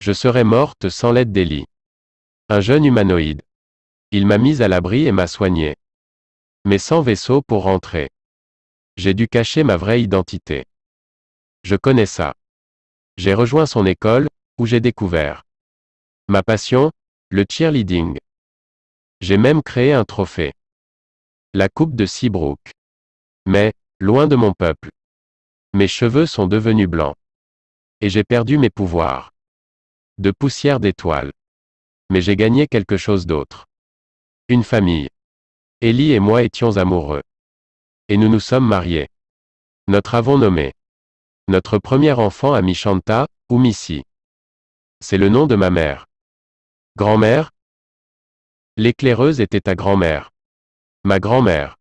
Je serais morte sans l'aide d'Elie. Un jeune humanoïde. Il m'a mise à l'abri et m'a soigné. Mais sans vaisseau pour rentrer. J'ai dû cacher ma vraie identité. Je connais ça. J'ai rejoint son école, où j'ai découvert. Ma passion, le cheerleading. J'ai même créé un trophée. La coupe de Seabrook. Mais, loin de mon peuple. Mes cheveux sont devenus blancs. Et j'ai perdu mes pouvoirs. De poussière d'étoiles. Mais j'ai gagné quelque chose d'autre. Une famille. Ellie et moi étions amoureux. Et nous nous sommes mariés. Notre avons nommé. Notre premier enfant à Michanta, ou Missy. C'est le nom de ma mère. Grand-mère L'éclaireuse était ta grand-mère. Ma grand-mère.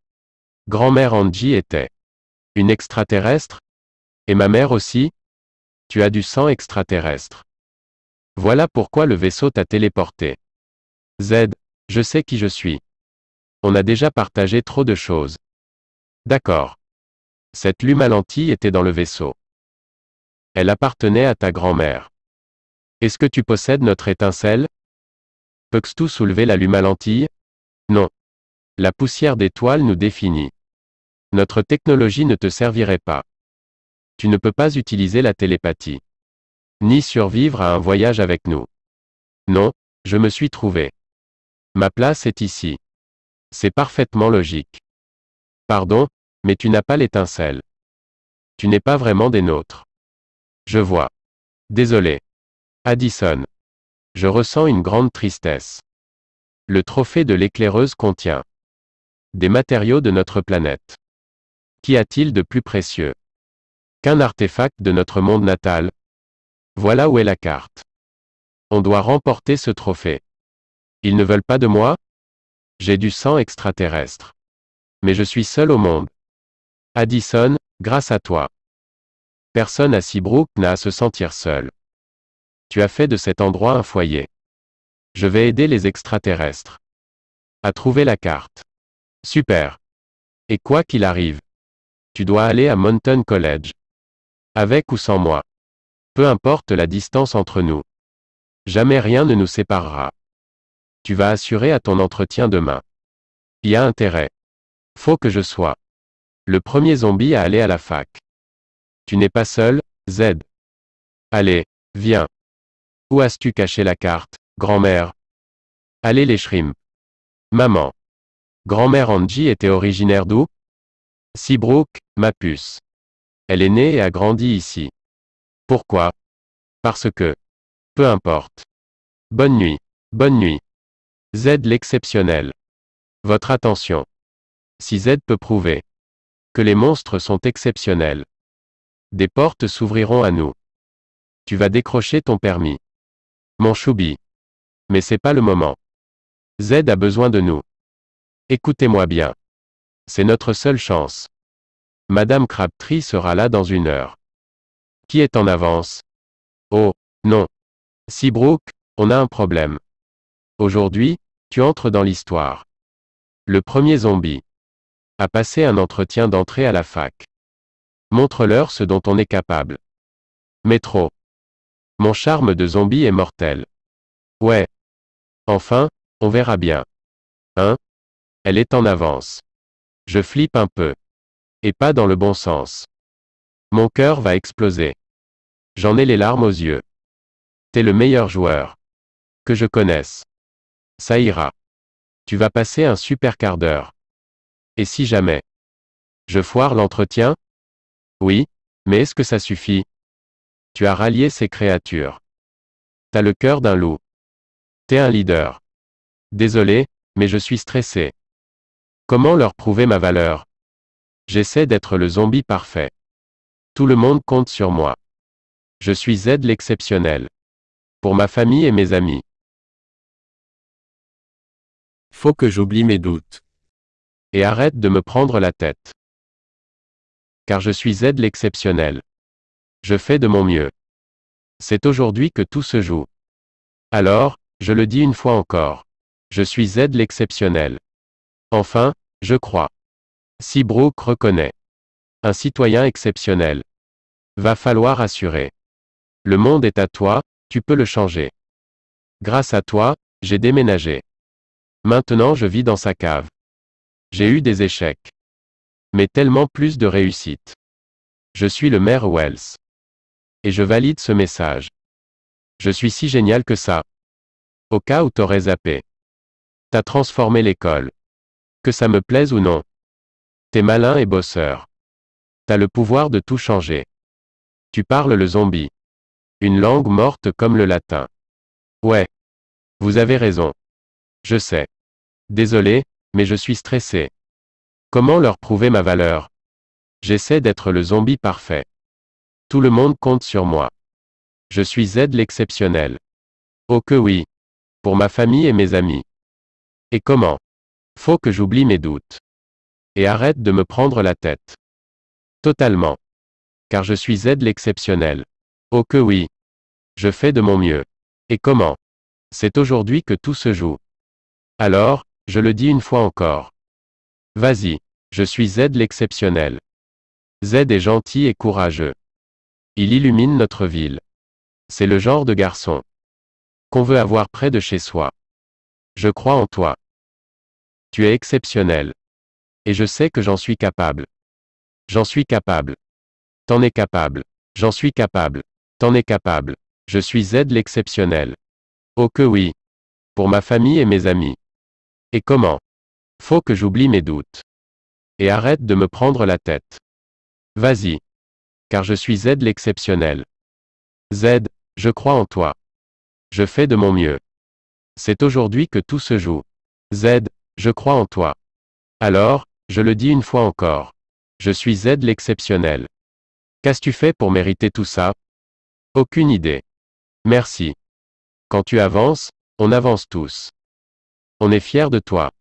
Grand-mère Angie était. Une extraterrestre Et ma mère aussi Tu as du sang extraterrestre. Voilà pourquoi le vaisseau t'a téléporté. Z, je sais qui je suis. On a déjà partagé trop de choses. D'accord. Cette lume à était dans le vaisseau. Elle appartenait à ta grand-mère. Est-ce que tu possèdes notre étincelle Peux-tu soulever l'allume à lentille Non. La poussière d'étoiles nous définit. Notre technologie ne te servirait pas. Tu ne peux pas utiliser la télépathie. Ni survivre à un voyage avec nous. Non, je me suis trouvé. Ma place est ici. C'est parfaitement logique. Pardon, mais tu n'as pas l'étincelle. Tu n'es pas vraiment des nôtres. Je vois. Désolé. Addison. Je ressens une grande tristesse. Le trophée de l'éclaireuse contient des matériaux de notre planète. Qu'y a-t-il de plus précieux qu'un artefact de notre monde natal Voilà où est la carte. On doit remporter ce trophée. Ils ne veulent pas de moi J'ai du sang extraterrestre. Mais je suis seul au monde. Addison, grâce à toi. Personne à Seabrook n'a à se sentir seul. Tu as fait de cet endroit un foyer. Je vais aider les extraterrestres. À trouver la carte. Super. Et quoi qu'il arrive. Tu dois aller à Mountain College. Avec ou sans moi. Peu importe la distance entre nous. Jamais rien ne nous séparera. Tu vas assurer à ton entretien demain. Y a intérêt. Faut que je sois. Le premier zombie à aller à la fac. Tu n'es pas seul, Z. Allez, viens. Où as-tu caché la carte, grand-mère Allez les shrimps. Maman. Grand-mère Angie était originaire d'où Seabrook, ma puce. Elle est née et a grandi ici. Pourquoi Parce que. Peu importe. Bonne nuit. Bonne nuit. Z l'exceptionnel. Votre attention. Si Z peut prouver que les monstres sont exceptionnels, des portes s'ouvriront à nous. Tu vas décrocher ton permis. Mon choubi. Mais c'est pas le moment. Z a besoin de nous. Écoutez-moi bien. C'est notre seule chance. Madame Crabtree sera là dans une heure. Qui est en avance Oh, non. Brooke, on a un problème. Aujourd'hui, tu entres dans l'histoire. Le premier zombie. A passé un entretien d'entrée à la fac. Montre-leur ce dont on est capable. Métro. Mon charme de zombie est mortel. Ouais. Enfin, on verra bien. Hein Elle est en avance. Je flippe un peu. Et pas dans le bon sens. Mon cœur va exploser. J'en ai les larmes aux yeux. T'es le meilleur joueur. Que je connaisse. Ça ira. Tu vas passer un super quart d'heure. Et si jamais. Je foire l'entretien, oui, mais est-ce que ça suffit Tu as rallié ces créatures. T'as le cœur d'un loup. T'es un leader. Désolé, mais je suis stressé. Comment leur prouver ma valeur J'essaie d'être le zombie parfait. Tout le monde compte sur moi. Je suis Z l'exceptionnel. Pour ma famille et mes amis. Faut que j'oublie mes doutes. Et arrête de me prendre la tête car je suis aide l'exceptionnel. Je fais de mon mieux. C'est aujourd'hui que tout se joue. Alors, je le dis une fois encore. Je suis aide l'exceptionnel. Enfin, je crois. Si Brooke reconnaît. Un citoyen exceptionnel. Va falloir assurer. Le monde est à toi, tu peux le changer. Grâce à toi, j'ai déménagé. Maintenant je vis dans sa cave. J'ai eu des échecs mais tellement plus de réussite. Je suis le maire Wells. Et je valide ce message. Je suis si génial que ça. Au cas où t'aurais zappé. T'as transformé l'école. Que ça me plaise ou non. T'es malin et bosseur. T'as le pouvoir de tout changer. Tu parles le zombie. Une langue morte comme le latin. Ouais. Vous avez raison. Je sais. Désolé, mais je suis stressé. Comment leur prouver ma valeur J'essaie d'être le zombie parfait. Tout le monde compte sur moi. Je suis Z l'exceptionnel. Oh que oui. Pour ma famille et mes amis. Et comment Faut que j'oublie mes doutes. Et arrête de me prendre la tête. Totalement. Car je suis Z l'exceptionnel. Oh que oui. Je fais de mon mieux. Et comment C'est aujourd'hui que tout se joue. Alors, je le dis une fois encore. Vas-y. Je suis Z l'exceptionnel. Z est gentil et courageux. Il illumine notre ville. C'est le genre de garçon qu'on veut avoir près de chez soi. Je crois en toi. Tu es exceptionnel. Et je sais que j'en suis capable. J'en suis capable. T'en es capable. J'en suis capable. T'en es capable. Je suis Z l'exceptionnel. Oh que oui. Pour ma famille et mes amis. Et comment faut que j'oublie mes doutes. Et arrête de me prendre la tête. Vas-y. Car je suis Z l'exceptionnel. Z, je crois en toi. Je fais de mon mieux. C'est aujourd'hui que tout se joue. Z, je crois en toi. Alors, je le dis une fois encore. Je suis Z l'exceptionnel. Qu'as-tu fait pour mériter tout ça Aucune idée. Merci. Quand tu avances, on avance tous. On est fier de toi.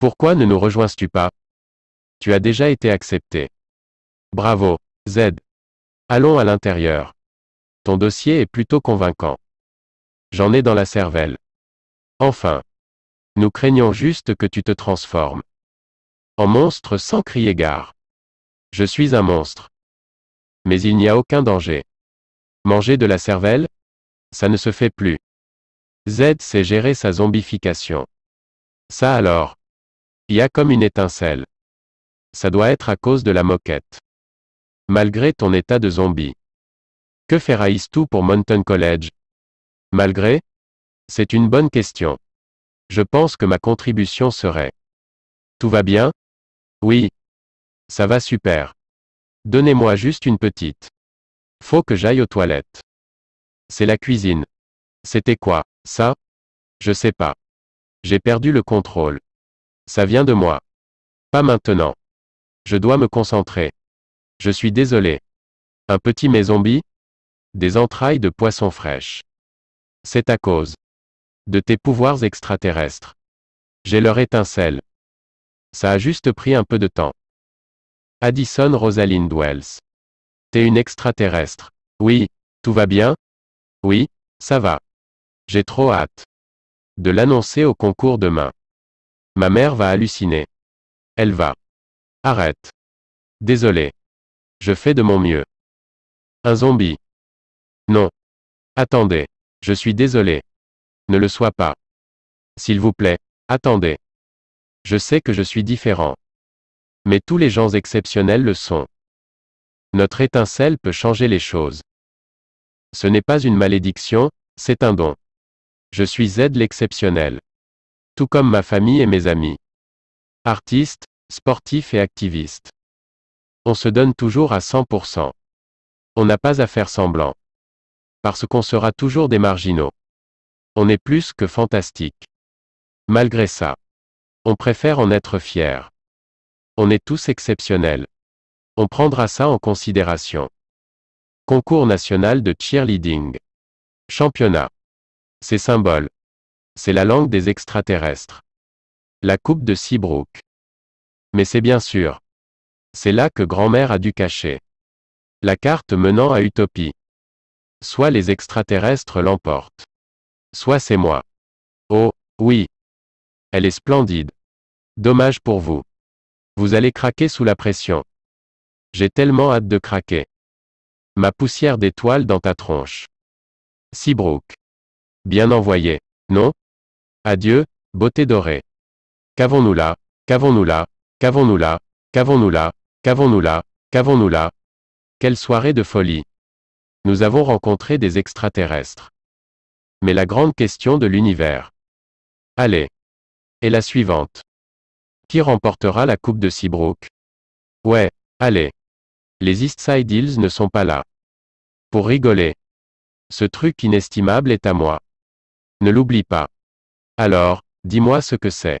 Pourquoi ne nous rejoins-tu pas Tu as déjà été accepté. Bravo. Z. Allons à l'intérieur. Ton dossier est plutôt convaincant. J'en ai dans la cervelle. Enfin. Nous craignons juste que tu te transformes. En monstre sans crier gare. Je suis un monstre. Mais il n'y a aucun danger. Manger de la cervelle Ça ne se fait plus. Z sait gérer sa zombification. Ça alors. Il y a comme une étincelle. Ça doit être à cause de la moquette. Malgré ton état de zombie. Que fera tu pour Mountain College Malgré C'est une bonne question. Je pense que ma contribution serait. Tout va bien Oui. Ça va super. Donnez-moi juste une petite. Faut que j'aille aux toilettes. C'est la cuisine. C'était quoi, ça Je sais pas. J'ai perdu le contrôle. Ça vient de moi. Pas maintenant. Je dois me concentrer. Je suis désolé. Un petit mais zombie Des entrailles de poisson fraîche. C'est à cause de tes pouvoirs extraterrestres. J'ai leur étincelle. Ça a juste pris un peu de temps. Addison Rosalind Wells. T'es une extraterrestre. Oui, tout va bien Oui, ça va. J'ai trop hâte de l'annoncer au concours demain. Ma mère va halluciner. Elle va. Arrête. Désolé. Je fais de mon mieux. Un zombie. Non. Attendez. Je suis désolé. Ne le sois pas. S'il vous plaît, attendez. Je sais que je suis différent. Mais tous les gens exceptionnels le sont. Notre étincelle peut changer les choses. Ce n'est pas une malédiction, c'est un don. Je suis Z l'exceptionnel tout comme ma famille et mes amis. Artistes, sportifs et activistes. On se donne toujours à 100%. On n'a pas à faire semblant. Parce qu'on sera toujours des marginaux. On est plus que fantastique. Malgré ça. On préfère en être fier. On est tous exceptionnels. On prendra ça en considération. Concours national de cheerleading. Championnat. C'est symbole. C'est la langue des extraterrestres. La coupe de Seabrook. Mais c'est bien sûr. C'est là que grand-mère a dû cacher. La carte menant à Utopie. Soit les extraterrestres l'emportent. Soit c'est moi. Oh, oui. Elle est splendide. Dommage pour vous. Vous allez craquer sous la pression. J'ai tellement hâte de craquer. Ma poussière d'étoile dans ta tronche. Seabrook. Bien envoyé, non Adieu, beauté dorée. Qu'avons-nous là, qu'avons-nous là, qu'avons-nous là, qu'avons-nous là, qu'avons-nous là, qu'avons-nous là Quelle soirée de folie Nous avons rencontré des extraterrestres. Mais la grande question de l'univers. Allez. Et la suivante. Qui remportera la Coupe de Seabrook Ouais, allez. Les Eastside Hills ne sont pas là. Pour rigoler. Ce truc inestimable est à moi. Ne l'oublie pas. Alors, dis-moi ce que c'est.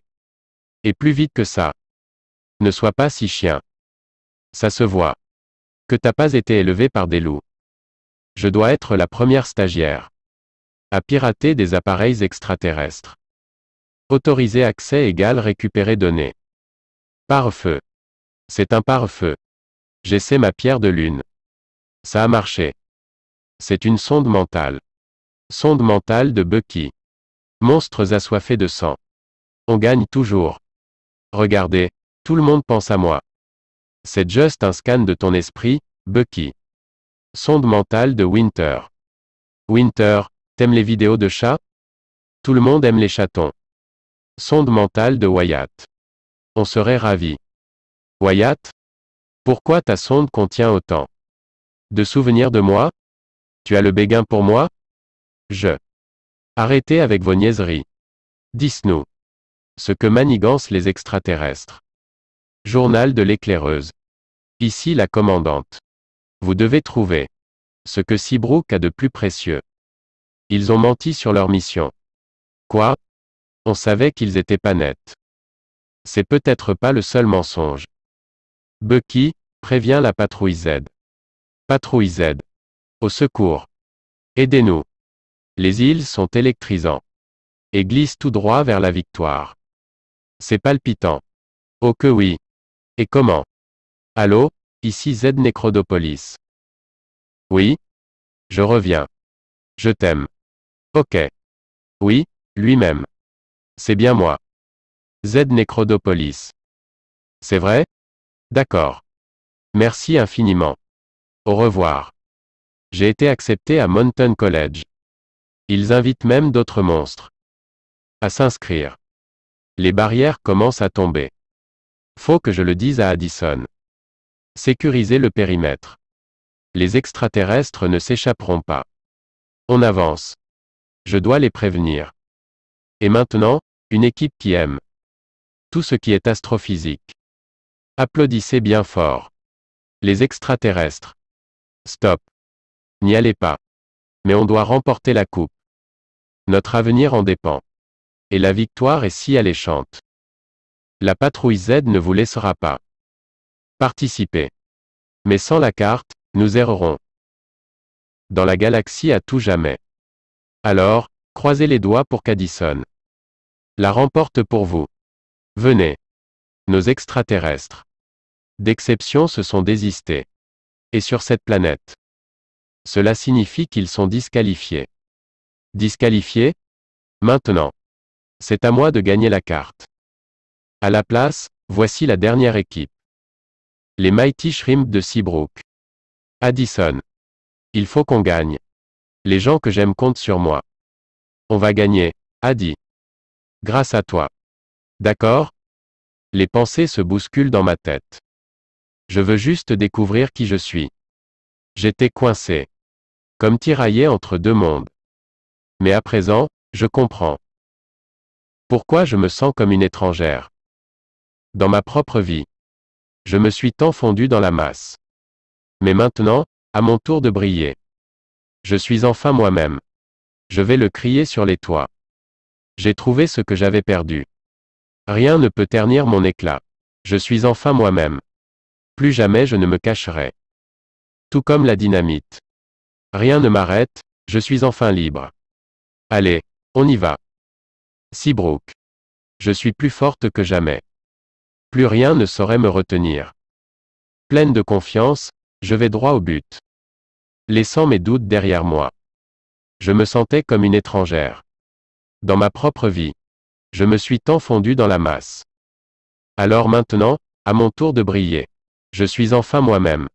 Et plus vite que ça. Ne sois pas si chien. Ça se voit. Que t'as pas été élevé par des loups. Je dois être la première stagiaire. À pirater des appareils extraterrestres. Autoriser accès égal récupérer données. Pare-feu. C'est un pare-feu. J'essaie ma pierre de lune. Ça a marché. C'est une sonde mentale. Sonde mentale de Bucky. Monstres assoiffés de sang. On gagne toujours. Regardez, tout le monde pense à moi. C'est juste un scan de ton esprit, Bucky. Sonde mentale de Winter. Winter, t'aimes les vidéos de chats Tout le monde aime les chatons. Sonde mentale de Wyatt. On serait ravi. Wyatt Pourquoi ta sonde contient autant de souvenirs de moi Tu as le béguin pour moi Je. Arrêtez avec vos niaiseries. Dis-nous. Ce que manigancent les extraterrestres. Journal de l'éclaireuse. Ici la commandante. Vous devez trouver. Ce que Seabrook a de plus précieux. Ils ont menti sur leur mission. Quoi On savait qu'ils étaient pas nets. C'est peut-être pas le seul mensonge. Bucky, prévient la patrouille Z. Patrouille Z. Au secours. Aidez-nous. Les îles sont électrisants. Et glissent tout droit vers la victoire. C'est palpitant. Oh que oui. Et comment Allô, ici Z Necrodopolis. Oui Je reviens. Je t'aime. Ok. Oui, lui-même. C'est bien moi. Z Necrodopolis. C'est vrai D'accord. Merci infiniment. Au revoir. J'ai été accepté à Mountain College. Ils invitent même d'autres monstres à s'inscrire. Les barrières commencent à tomber. Faut que je le dise à Addison. Sécurisez le périmètre. Les extraterrestres ne s'échapperont pas. On avance. Je dois les prévenir. Et maintenant, une équipe qui aime. Tout ce qui est astrophysique. Applaudissez bien fort. Les extraterrestres. Stop. N'y allez pas. Mais on doit remporter la coupe. Notre avenir en dépend. Et la victoire est si alléchante. La patrouille Z ne vous laissera pas. Participez. Mais sans la carte, nous errerons. Dans la galaxie à tout jamais. Alors, croisez les doigts pour qu'Addison la remporte pour vous. Venez. Nos extraterrestres d'exception se sont désistés. Et sur cette planète. Cela signifie qu'ils sont disqualifiés. Disqualifié Maintenant. C'est à moi de gagner la carte. À la place, voici la dernière équipe. Les Mighty Shrimp de Seabrook. Addison. Il faut qu'on gagne. Les gens que j'aime comptent sur moi. On va gagner, Addy. Grâce à toi. D'accord Les pensées se bousculent dans ma tête. Je veux juste découvrir qui je suis. J'étais coincé. Comme tiraillé entre deux mondes. Mais à présent, je comprends. Pourquoi je me sens comme une étrangère Dans ma propre vie. Je me suis tant fondu dans la masse. Mais maintenant, à mon tour de briller. Je suis enfin moi-même. Je vais le crier sur les toits. J'ai trouvé ce que j'avais perdu. Rien ne peut ternir mon éclat. Je suis enfin moi-même. Plus jamais je ne me cacherai. Tout comme la dynamite. Rien ne m'arrête, je suis enfin libre. Allez, on y va. Seabrook. Je suis plus forte que jamais. Plus rien ne saurait me retenir. Pleine de confiance, je vais droit au but. Laissant mes doutes derrière moi. Je me sentais comme une étrangère. Dans ma propre vie. Je me suis tant fondu dans la masse. Alors maintenant, à mon tour de briller. Je suis enfin moi-même.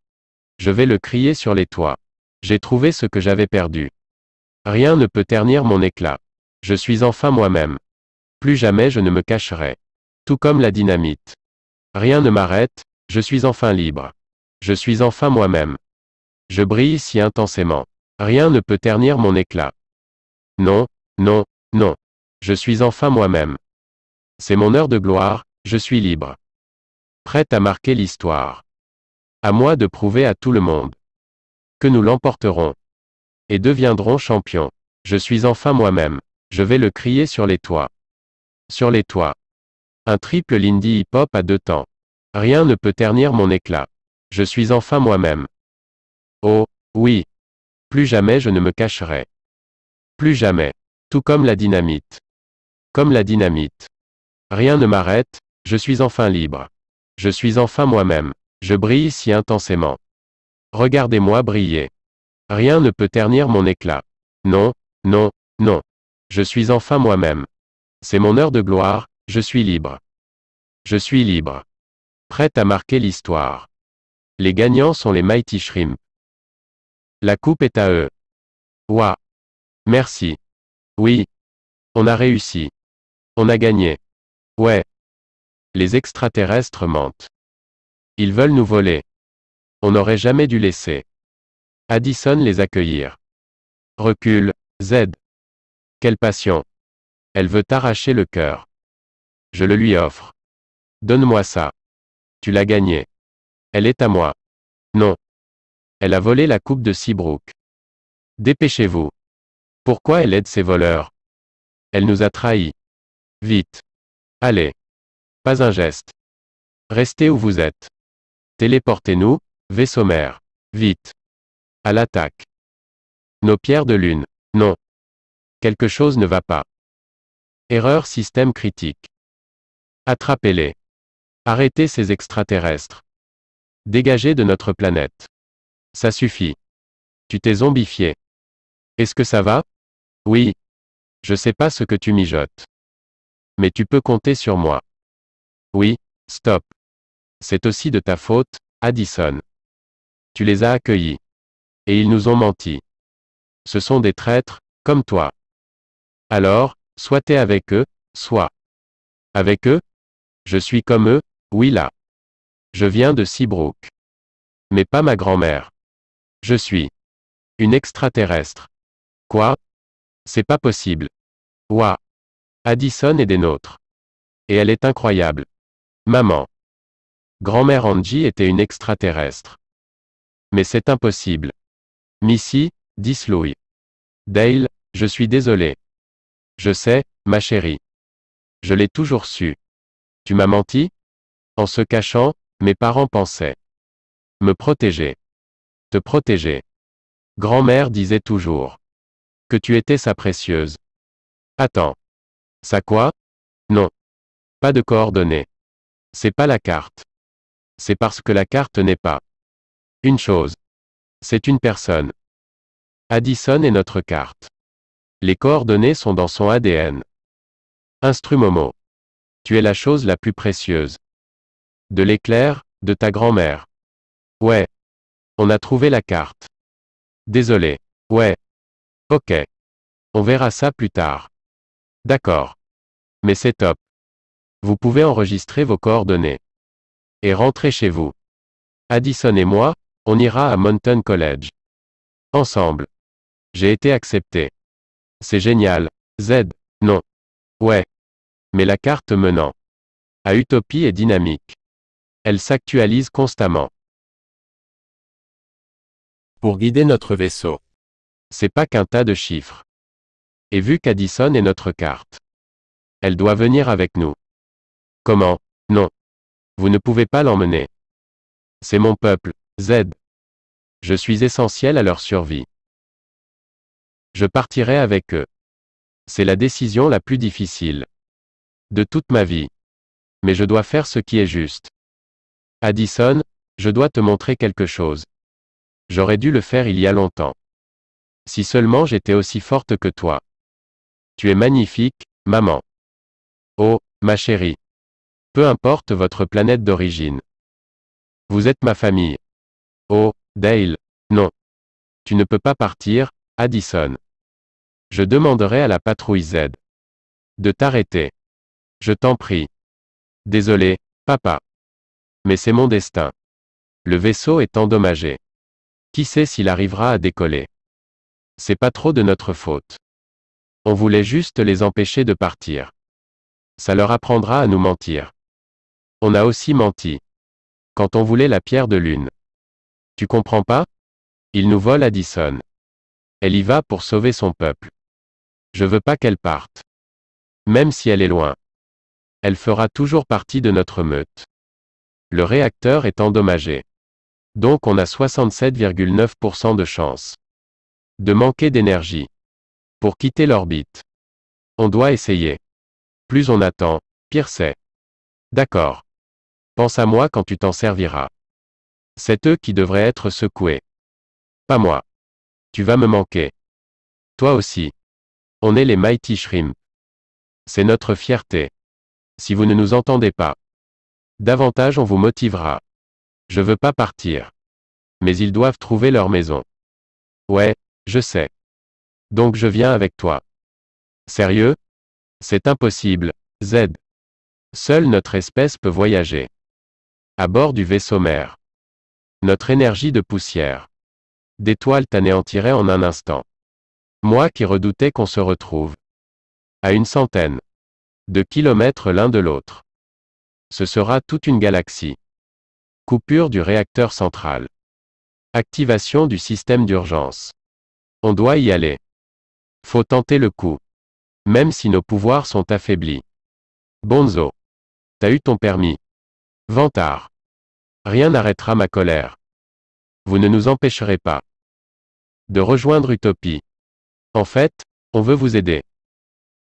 Je vais le crier sur les toits. J'ai trouvé ce que j'avais perdu. Rien ne peut ternir mon éclat. Je suis enfin moi-même. Plus jamais je ne me cacherai. Tout comme la dynamite. Rien ne m'arrête, je suis enfin libre. Je suis enfin moi-même. Je brille si intensément. Rien ne peut ternir mon éclat. Non, non, non. Je suis enfin moi-même. C'est mon heure de gloire, je suis libre. Prête à marquer l'histoire. À moi de prouver à tout le monde que nous l'emporterons et deviendront champions. Je suis enfin moi-même. Je vais le crier sur les toits. Sur les toits. Un triple Lindy hip-hop à deux temps. Rien ne peut ternir mon éclat. Je suis enfin moi-même. Oh, oui. Plus jamais je ne me cacherai. Plus jamais. Tout comme la dynamite. Comme la dynamite. Rien ne m'arrête, je suis enfin libre. Je suis enfin moi-même. Je brille si intensément. Regardez-moi briller. Rien ne peut ternir mon éclat. Non, non, non. Je suis enfin moi-même. C'est mon heure de gloire, je suis libre. Je suis libre. Prête à marquer l'histoire. Les gagnants sont les Mighty Shrimp. La coupe est à eux. Ouah. Merci. Oui. On a réussi. On a gagné. Ouais. Les extraterrestres mentent. Ils veulent nous voler. On n'aurait jamais dû laisser. Addison les accueillir. Recule, Z. Quelle passion. Elle veut t'arracher le cœur. Je le lui offre. Donne-moi ça. Tu l'as gagné. Elle est à moi. Non. Elle a volé la coupe de Seabrook. Dépêchez-vous. Pourquoi elle aide ces voleurs Elle nous a trahis. Vite. Allez. Pas un geste. Restez où vous êtes. Téléportez-nous, vaisseau mère. Vite. À l'attaque. Nos pierres de lune. Non. Quelque chose ne va pas. Erreur système critique. Attrapez-les. Arrêtez ces extraterrestres. Dégagez de notre planète. Ça suffit. Tu t'es zombifié. Est-ce que ça va Oui. Je sais pas ce que tu mijotes. Mais tu peux compter sur moi. Oui, stop. C'est aussi de ta faute, Addison. Tu les as accueillis et ils nous ont menti. Ce sont des traîtres, comme toi. Alors, soit t'es avec eux, soit. Avec eux Je suis comme eux, oui là. Je viens de Seabrook. Mais pas ma grand-mère. Je suis. Une extraterrestre. Quoi C'est pas possible. Ouah. Addison est des nôtres. Et elle est incroyable. Maman. Grand-mère Angie était une extraterrestre. Mais c'est impossible. Missy, Louis. Dale, je suis désolé. Je sais, ma chérie. Je l'ai toujours su. Tu m'as menti En se cachant, mes parents pensaient. Me protéger. Te protéger. Grand-mère disait toujours. Que tu étais sa précieuse. Attends. Ça quoi Non. Pas de coordonnées. C'est pas la carte. C'est parce que la carte n'est pas. Une chose. C'est une personne. Addison est notre carte. Les coordonnées sont dans son ADN. Instrument. Tu es la chose la plus précieuse. De l'éclair, de ta grand-mère. Ouais. On a trouvé la carte. Désolé. Ouais. Ok. On verra ça plus tard. D'accord. Mais c'est top. Vous pouvez enregistrer vos coordonnées. Et rentrer chez vous. Addison et moi, on ira à Mountain College. Ensemble. J'ai été accepté. C'est génial. Z. Non. Ouais. Mais la carte menant à Utopie est dynamique. Elle s'actualise constamment. Pour guider notre vaisseau. C'est pas qu'un tas de chiffres. Et vu qu'Addison est notre carte. Elle doit venir avec nous. Comment Non. Vous ne pouvez pas l'emmener. C'est mon peuple, Z. Je suis essentiel à leur survie. Je partirai avec eux. C'est la décision la plus difficile. De toute ma vie. Mais je dois faire ce qui est juste. Addison, je dois te montrer quelque chose. J'aurais dû le faire il y a longtemps. Si seulement j'étais aussi forte que toi. Tu es magnifique, maman. Oh, ma chérie. Peu importe votre planète d'origine. Vous êtes ma famille. Oh, Dale, non. Tu ne peux pas partir, Addison. Je demanderai à la patrouille Z de t'arrêter. Je t'en prie. Désolé, papa. Mais c'est mon destin. Le vaisseau est endommagé. Qui sait s'il arrivera à décoller C'est pas trop de notre faute. On voulait juste les empêcher de partir. Ça leur apprendra à nous mentir. On a aussi menti. Quand on voulait la pierre de lune. Tu comprends pas Il nous vole Addison. Elle y va pour sauver son peuple. Je veux pas qu'elle parte. Même si elle est loin. Elle fera toujours partie de notre meute. Le réacteur est endommagé. Donc on a 67,9% de chance de manquer d'énergie pour quitter l'orbite. On doit essayer. Plus on attend, pire c'est. D'accord. Pense à moi quand tu t'en serviras. C'est eux qui devraient être secoués. Pas moi. Tu vas me manquer. Toi aussi. On est les Mighty Shrimp. C'est notre fierté. Si vous ne nous entendez pas. Davantage on vous motivera. Je veux pas partir. Mais ils doivent trouver leur maison. Ouais, je sais. Donc je viens avec toi. Sérieux C'est impossible, Z. Seule notre espèce peut voyager. À bord du vaisseau mère. Notre énergie de poussière. D'étoiles t'anéantiraient en un instant. Moi qui redoutais qu'on se retrouve. À une centaine. De kilomètres l'un de l'autre. Ce sera toute une galaxie. Coupure du réacteur central. Activation du système d'urgence. On doit y aller. Faut tenter le coup. Même si nos pouvoirs sont affaiblis. Bonzo. T'as eu ton permis. Vantard. Rien n'arrêtera ma colère. Vous ne nous empêcherez pas de rejoindre Utopie. En fait, on veut vous aider.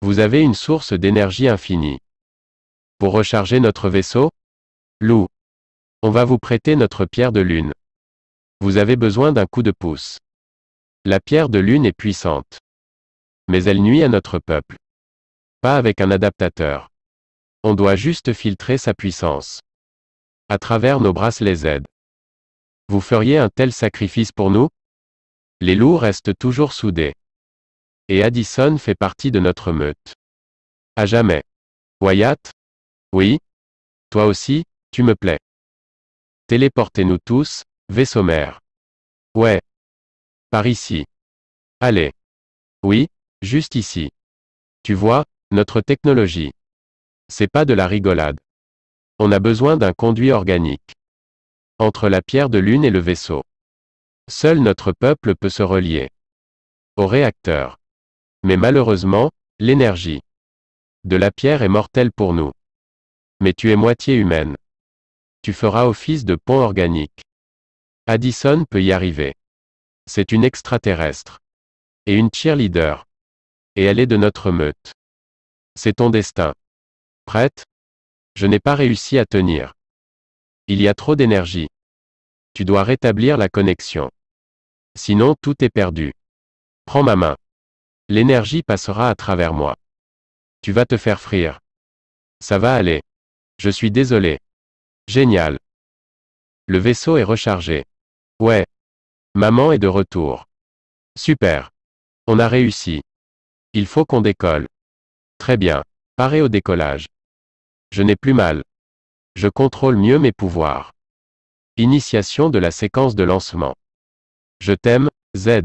Vous avez une source d'énergie infinie. Pour recharger notre vaisseau loup, On va vous prêter notre pierre de lune. Vous avez besoin d'un coup de pouce. La pierre de lune est puissante. Mais elle nuit à notre peuple. Pas avec un adaptateur. On doit juste filtrer sa puissance à travers nos bracelets aides. Vous feriez un tel sacrifice pour nous Les loups restent toujours soudés. Et Addison fait partie de notre meute. À jamais. Wyatt Oui Toi aussi, tu me plais. Téléportez-nous tous, vaisseau mère. Ouais. Par ici. Allez. Oui, juste ici. Tu vois, notre technologie. C'est pas de la rigolade. On a besoin d'un conduit organique. Entre la pierre de lune et le vaisseau. Seul notre peuple peut se relier. Au réacteur. Mais malheureusement, l'énergie de la pierre est mortelle pour nous. Mais tu es moitié humaine. Tu feras office de pont organique. Addison peut y arriver. C'est une extraterrestre. Et une cheerleader. Et elle est de notre meute. C'est ton destin. Prête je n'ai pas réussi à tenir. Il y a trop d'énergie. Tu dois rétablir la connexion. Sinon tout est perdu. Prends ma main. L'énergie passera à travers moi. Tu vas te faire frire. Ça va aller. Je suis désolé. Génial. Le vaisseau est rechargé. Ouais. Maman est de retour. Super. On a réussi. Il faut qu'on décolle. Très bien. Paré au décollage. Je n'ai plus mal. Je contrôle mieux mes pouvoirs. Initiation de la séquence de lancement. Je t'aime, Z.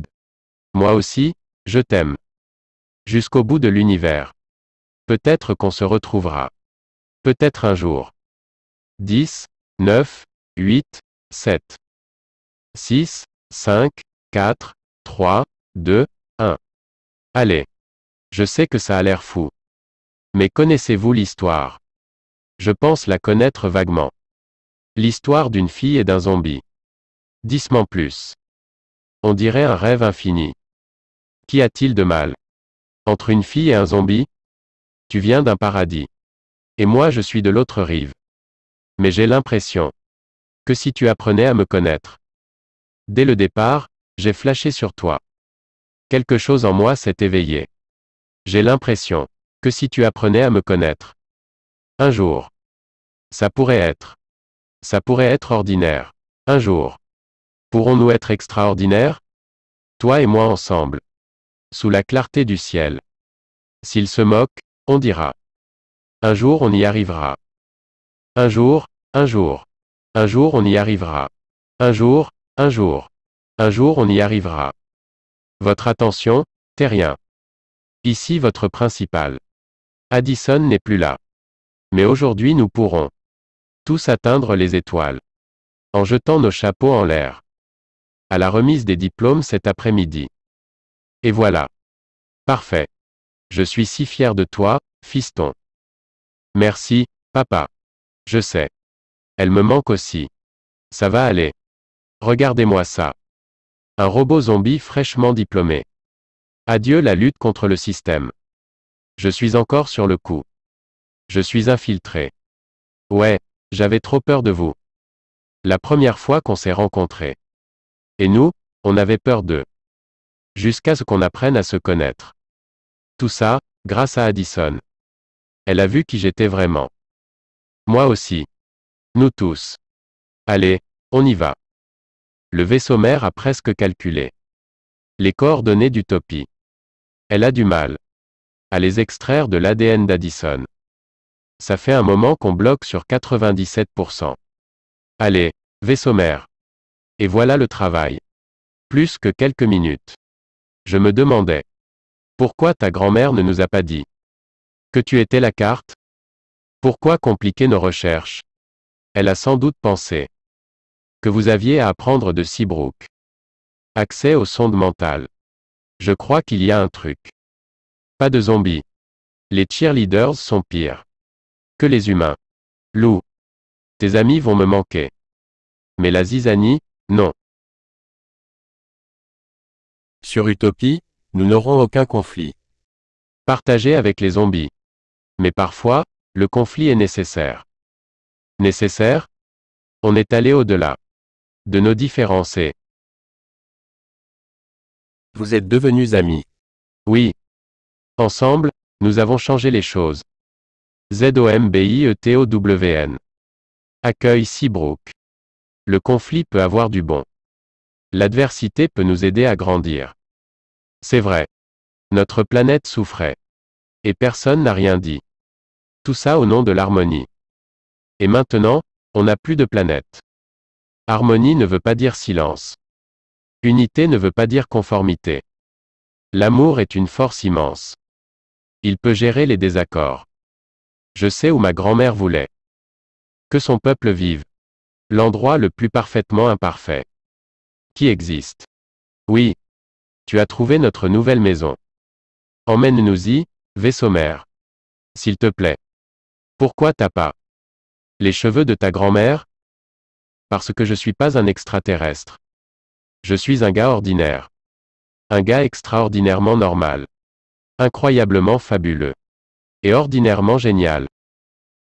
Moi aussi, je t'aime. Jusqu'au bout de l'univers. Peut-être qu'on se retrouvera. Peut-être un jour. 10, 9, 8, 7. 6, 5, 4, 3, 2, 1. Allez. Je sais que ça a l'air fou. Mais connaissez-vous l'histoire je pense la connaître vaguement. L'histoire d'une fille et d'un zombie. Dissement plus. On dirait un rêve infini. Qu'y a-t-il de mal Entre une fille et un zombie Tu viens d'un paradis. Et moi je suis de l'autre rive. Mais j'ai l'impression que si tu apprenais à me connaître. Dès le départ, j'ai flashé sur toi. Quelque chose en moi s'est éveillé. J'ai l'impression que si tu apprenais à me connaître. Un jour. Ça pourrait être. Ça pourrait être ordinaire. Un jour. Pourrons-nous être extraordinaires Toi et moi ensemble. Sous la clarté du ciel. S'il se moque, on dira. Un jour on y arrivera. Un jour, un jour. Un jour on y arrivera. Un jour, un jour. Un jour on y arrivera. Votre attention, rien. Ici votre principal. Addison n'est plus là. Mais aujourd'hui nous pourrons tous atteindre les étoiles. En jetant nos chapeaux en l'air. À la remise des diplômes cet après-midi. Et voilà. Parfait. Je suis si fier de toi, fiston. Merci, papa. Je sais. Elle me manque aussi. Ça va aller. Regardez-moi ça. Un robot zombie fraîchement diplômé. Adieu la lutte contre le système. Je suis encore sur le coup. Je suis infiltré. Ouais, j'avais trop peur de vous. La première fois qu'on s'est rencontrés. Et nous, on avait peur d'eux. Jusqu'à ce qu'on apprenne à se connaître. Tout ça, grâce à Addison. Elle a vu qui j'étais vraiment. Moi aussi. Nous tous. Allez, on y va. Le vaisseau mère a presque calculé. Les coordonnées du topi. Elle a du mal à les extraire de l'ADN d'Addison. Ça fait un moment qu'on bloque sur 97%. Allez, vaisseau mère. Et voilà le travail. Plus que quelques minutes. Je me demandais. Pourquoi ta grand-mère ne nous a pas dit que tu étais la carte Pourquoi compliquer nos recherches Elle a sans doute pensé que vous aviez à apprendre de Seabrook. Accès aux sondes mentales. Je crois qu'il y a un truc. Pas de zombies. Les cheerleaders sont pires que les humains. Lou. Tes amis vont me manquer. Mais la zizanie, non. Sur Utopie, nous n'aurons aucun conflit. Partagé avec les zombies. Mais parfois, le conflit est nécessaire. Nécessaire On est allé au-delà de nos différences vous êtes devenus amis. Oui. Ensemble, nous avons changé les choses. ZOMBIETOWN. Accueil Seabrook. Le conflit peut avoir du bon. L'adversité peut nous aider à grandir. C'est vrai. Notre planète souffrait. Et personne n'a rien dit. Tout ça au nom de l'harmonie. Et maintenant, on n'a plus de planète. Harmonie ne veut pas dire silence. Unité ne veut pas dire conformité. L'amour est une force immense. Il peut gérer les désaccords. Je sais où ma grand-mère voulait. Que son peuple vive. L'endroit le plus parfaitement imparfait. Qui existe. Oui. Tu as trouvé notre nouvelle maison. Emmène-nous-y, vaisseau mère. S'il te plaît. Pourquoi t'as pas les cheveux de ta grand-mère Parce que je suis pas un extraterrestre. Je suis un gars ordinaire. Un gars extraordinairement normal. Incroyablement fabuleux et ordinairement génial.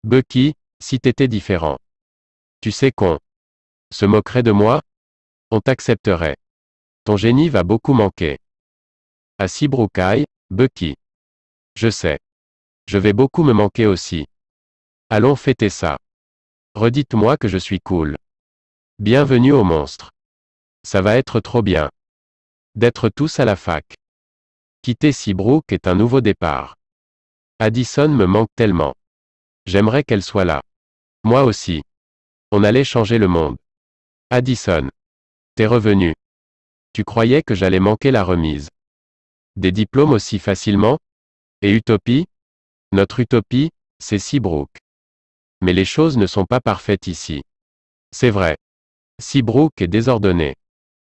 Bucky, si t'étais différent. Tu sais qu'on se moquerait de moi On t'accepterait. Ton génie va beaucoup manquer. À Cibroucaille, Bucky. Je sais. Je vais beaucoup me manquer aussi. Allons fêter ça. Redites-moi que je suis cool. Bienvenue au monstre. Ça va être trop bien. D'être tous à la fac. Quitter Seabrook est un nouveau départ. Addison me manque tellement. J'aimerais qu'elle soit là. Moi aussi. On allait changer le monde. Addison. T'es revenu. Tu croyais que j'allais manquer la remise. Des diplômes aussi facilement Et utopie Notre utopie, c'est Seabrook. Mais les choses ne sont pas parfaites ici. C'est vrai. Seabrook est désordonnée.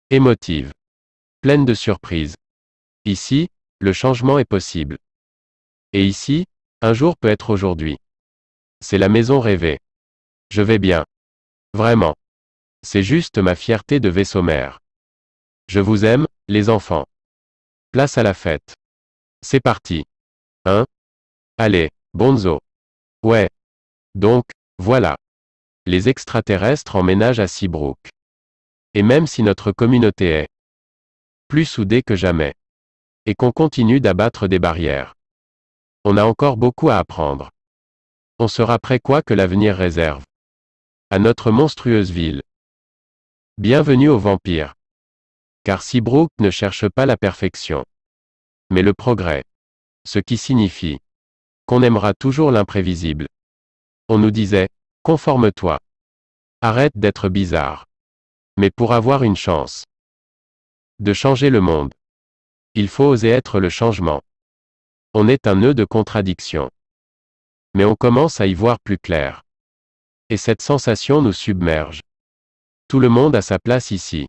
Émotive. Pleine de surprises. Ici, le changement est possible. Et ici, un jour peut être aujourd'hui. C'est la maison rêvée. Je vais bien. Vraiment. C'est juste ma fierté de vaisseau mère. Je vous aime, les enfants. Place à la fête. C'est parti. Hein? Allez, bonzo. Ouais. Donc, voilà. Les extraterrestres emménagent à Seabrook. Et même si notre communauté est plus soudée que jamais, et qu'on continue d'abattre des barrières, on a encore beaucoup à apprendre. On sera prêt quoi que l'avenir réserve. À notre monstrueuse ville. Bienvenue aux vampires. Car Seabrook ne cherche pas la perfection. Mais le progrès. Ce qui signifie qu'on aimera toujours l'imprévisible. On nous disait, conforme-toi. Arrête d'être bizarre. Mais pour avoir une chance de changer le monde, il faut oser être le changement. On est un nœud de contradiction. Mais on commence à y voir plus clair. Et cette sensation nous submerge. Tout le monde a sa place ici.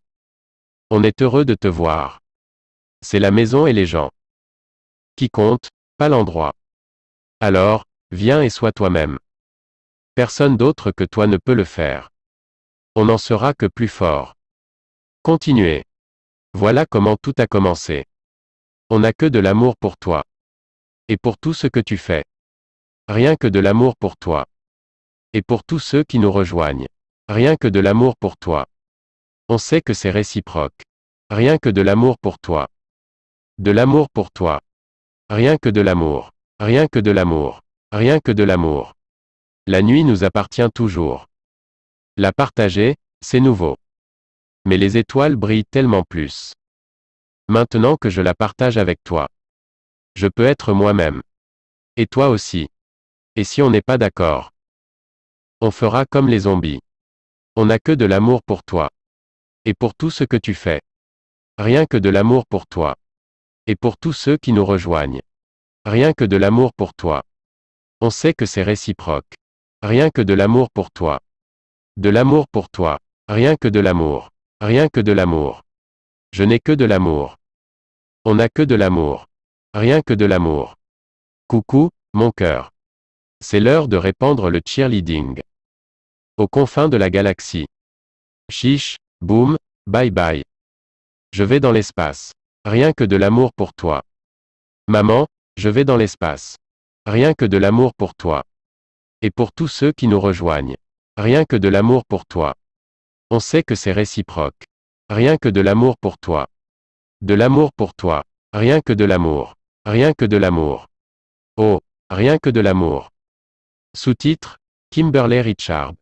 On est heureux de te voir. C'est la maison et les gens. Qui compte, pas l'endroit. Alors, viens et sois toi-même. Personne d'autre que toi ne peut le faire. On n'en sera que plus fort. Continuez. Voilà comment tout a commencé. On n'a que de l'amour pour toi et pour tout ce que tu fais. Rien que de l'amour pour toi. Et pour tous ceux qui nous rejoignent. Rien que de l'amour pour toi. On sait que c'est réciproque. Rien que de l'amour pour toi. De l'amour pour toi. Rien que de l'amour. Rien que de l'amour. Rien que de l'amour. La nuit nous appartient toujours. La partager, c'est nouveau. Mais les étoiles brillent tellement plus. Maintenant que je la partage avec toi. Je peux être moi-même. Et toi aussi. Et si on n'est pas d'accord On fera comme les zombies. On n'a que de l'amour pour toi. Et pour tout ce que tu fais. Rien que de l'amour pour toi. Et pour tous ceux qui nous rejoignent. Rien que de l'amour pour toi. On sait que c'est réciproque. Rien que de l'amour pour toi. De l'amour pour toi. Rien que de l'amour. Rien que de l'amour. Je n'ai que de l'amour. On n'a que de l'amour. Rien que de l'amour. Coucou, mon cœur. C'est l'heure de répandre le cheerleading. Aux confins de la galaxie. Chiche, boum, bye bye. Je vais dans l'espace. Rien que de l'amour pour toi. Maman, je vais dans l'espace. Rien que de l'amour pour toi. Et pour tous ceux qui nous rejoignent. Rien que de l'amour pour toi. On sait que c'est réciproque. Rien que de l'amour pour toi. De l'amour pour toi. Rien que de l'amour. Rien que de l'amour. Oh, rien que de l'amour. Sous-titre, Kimberley Richard.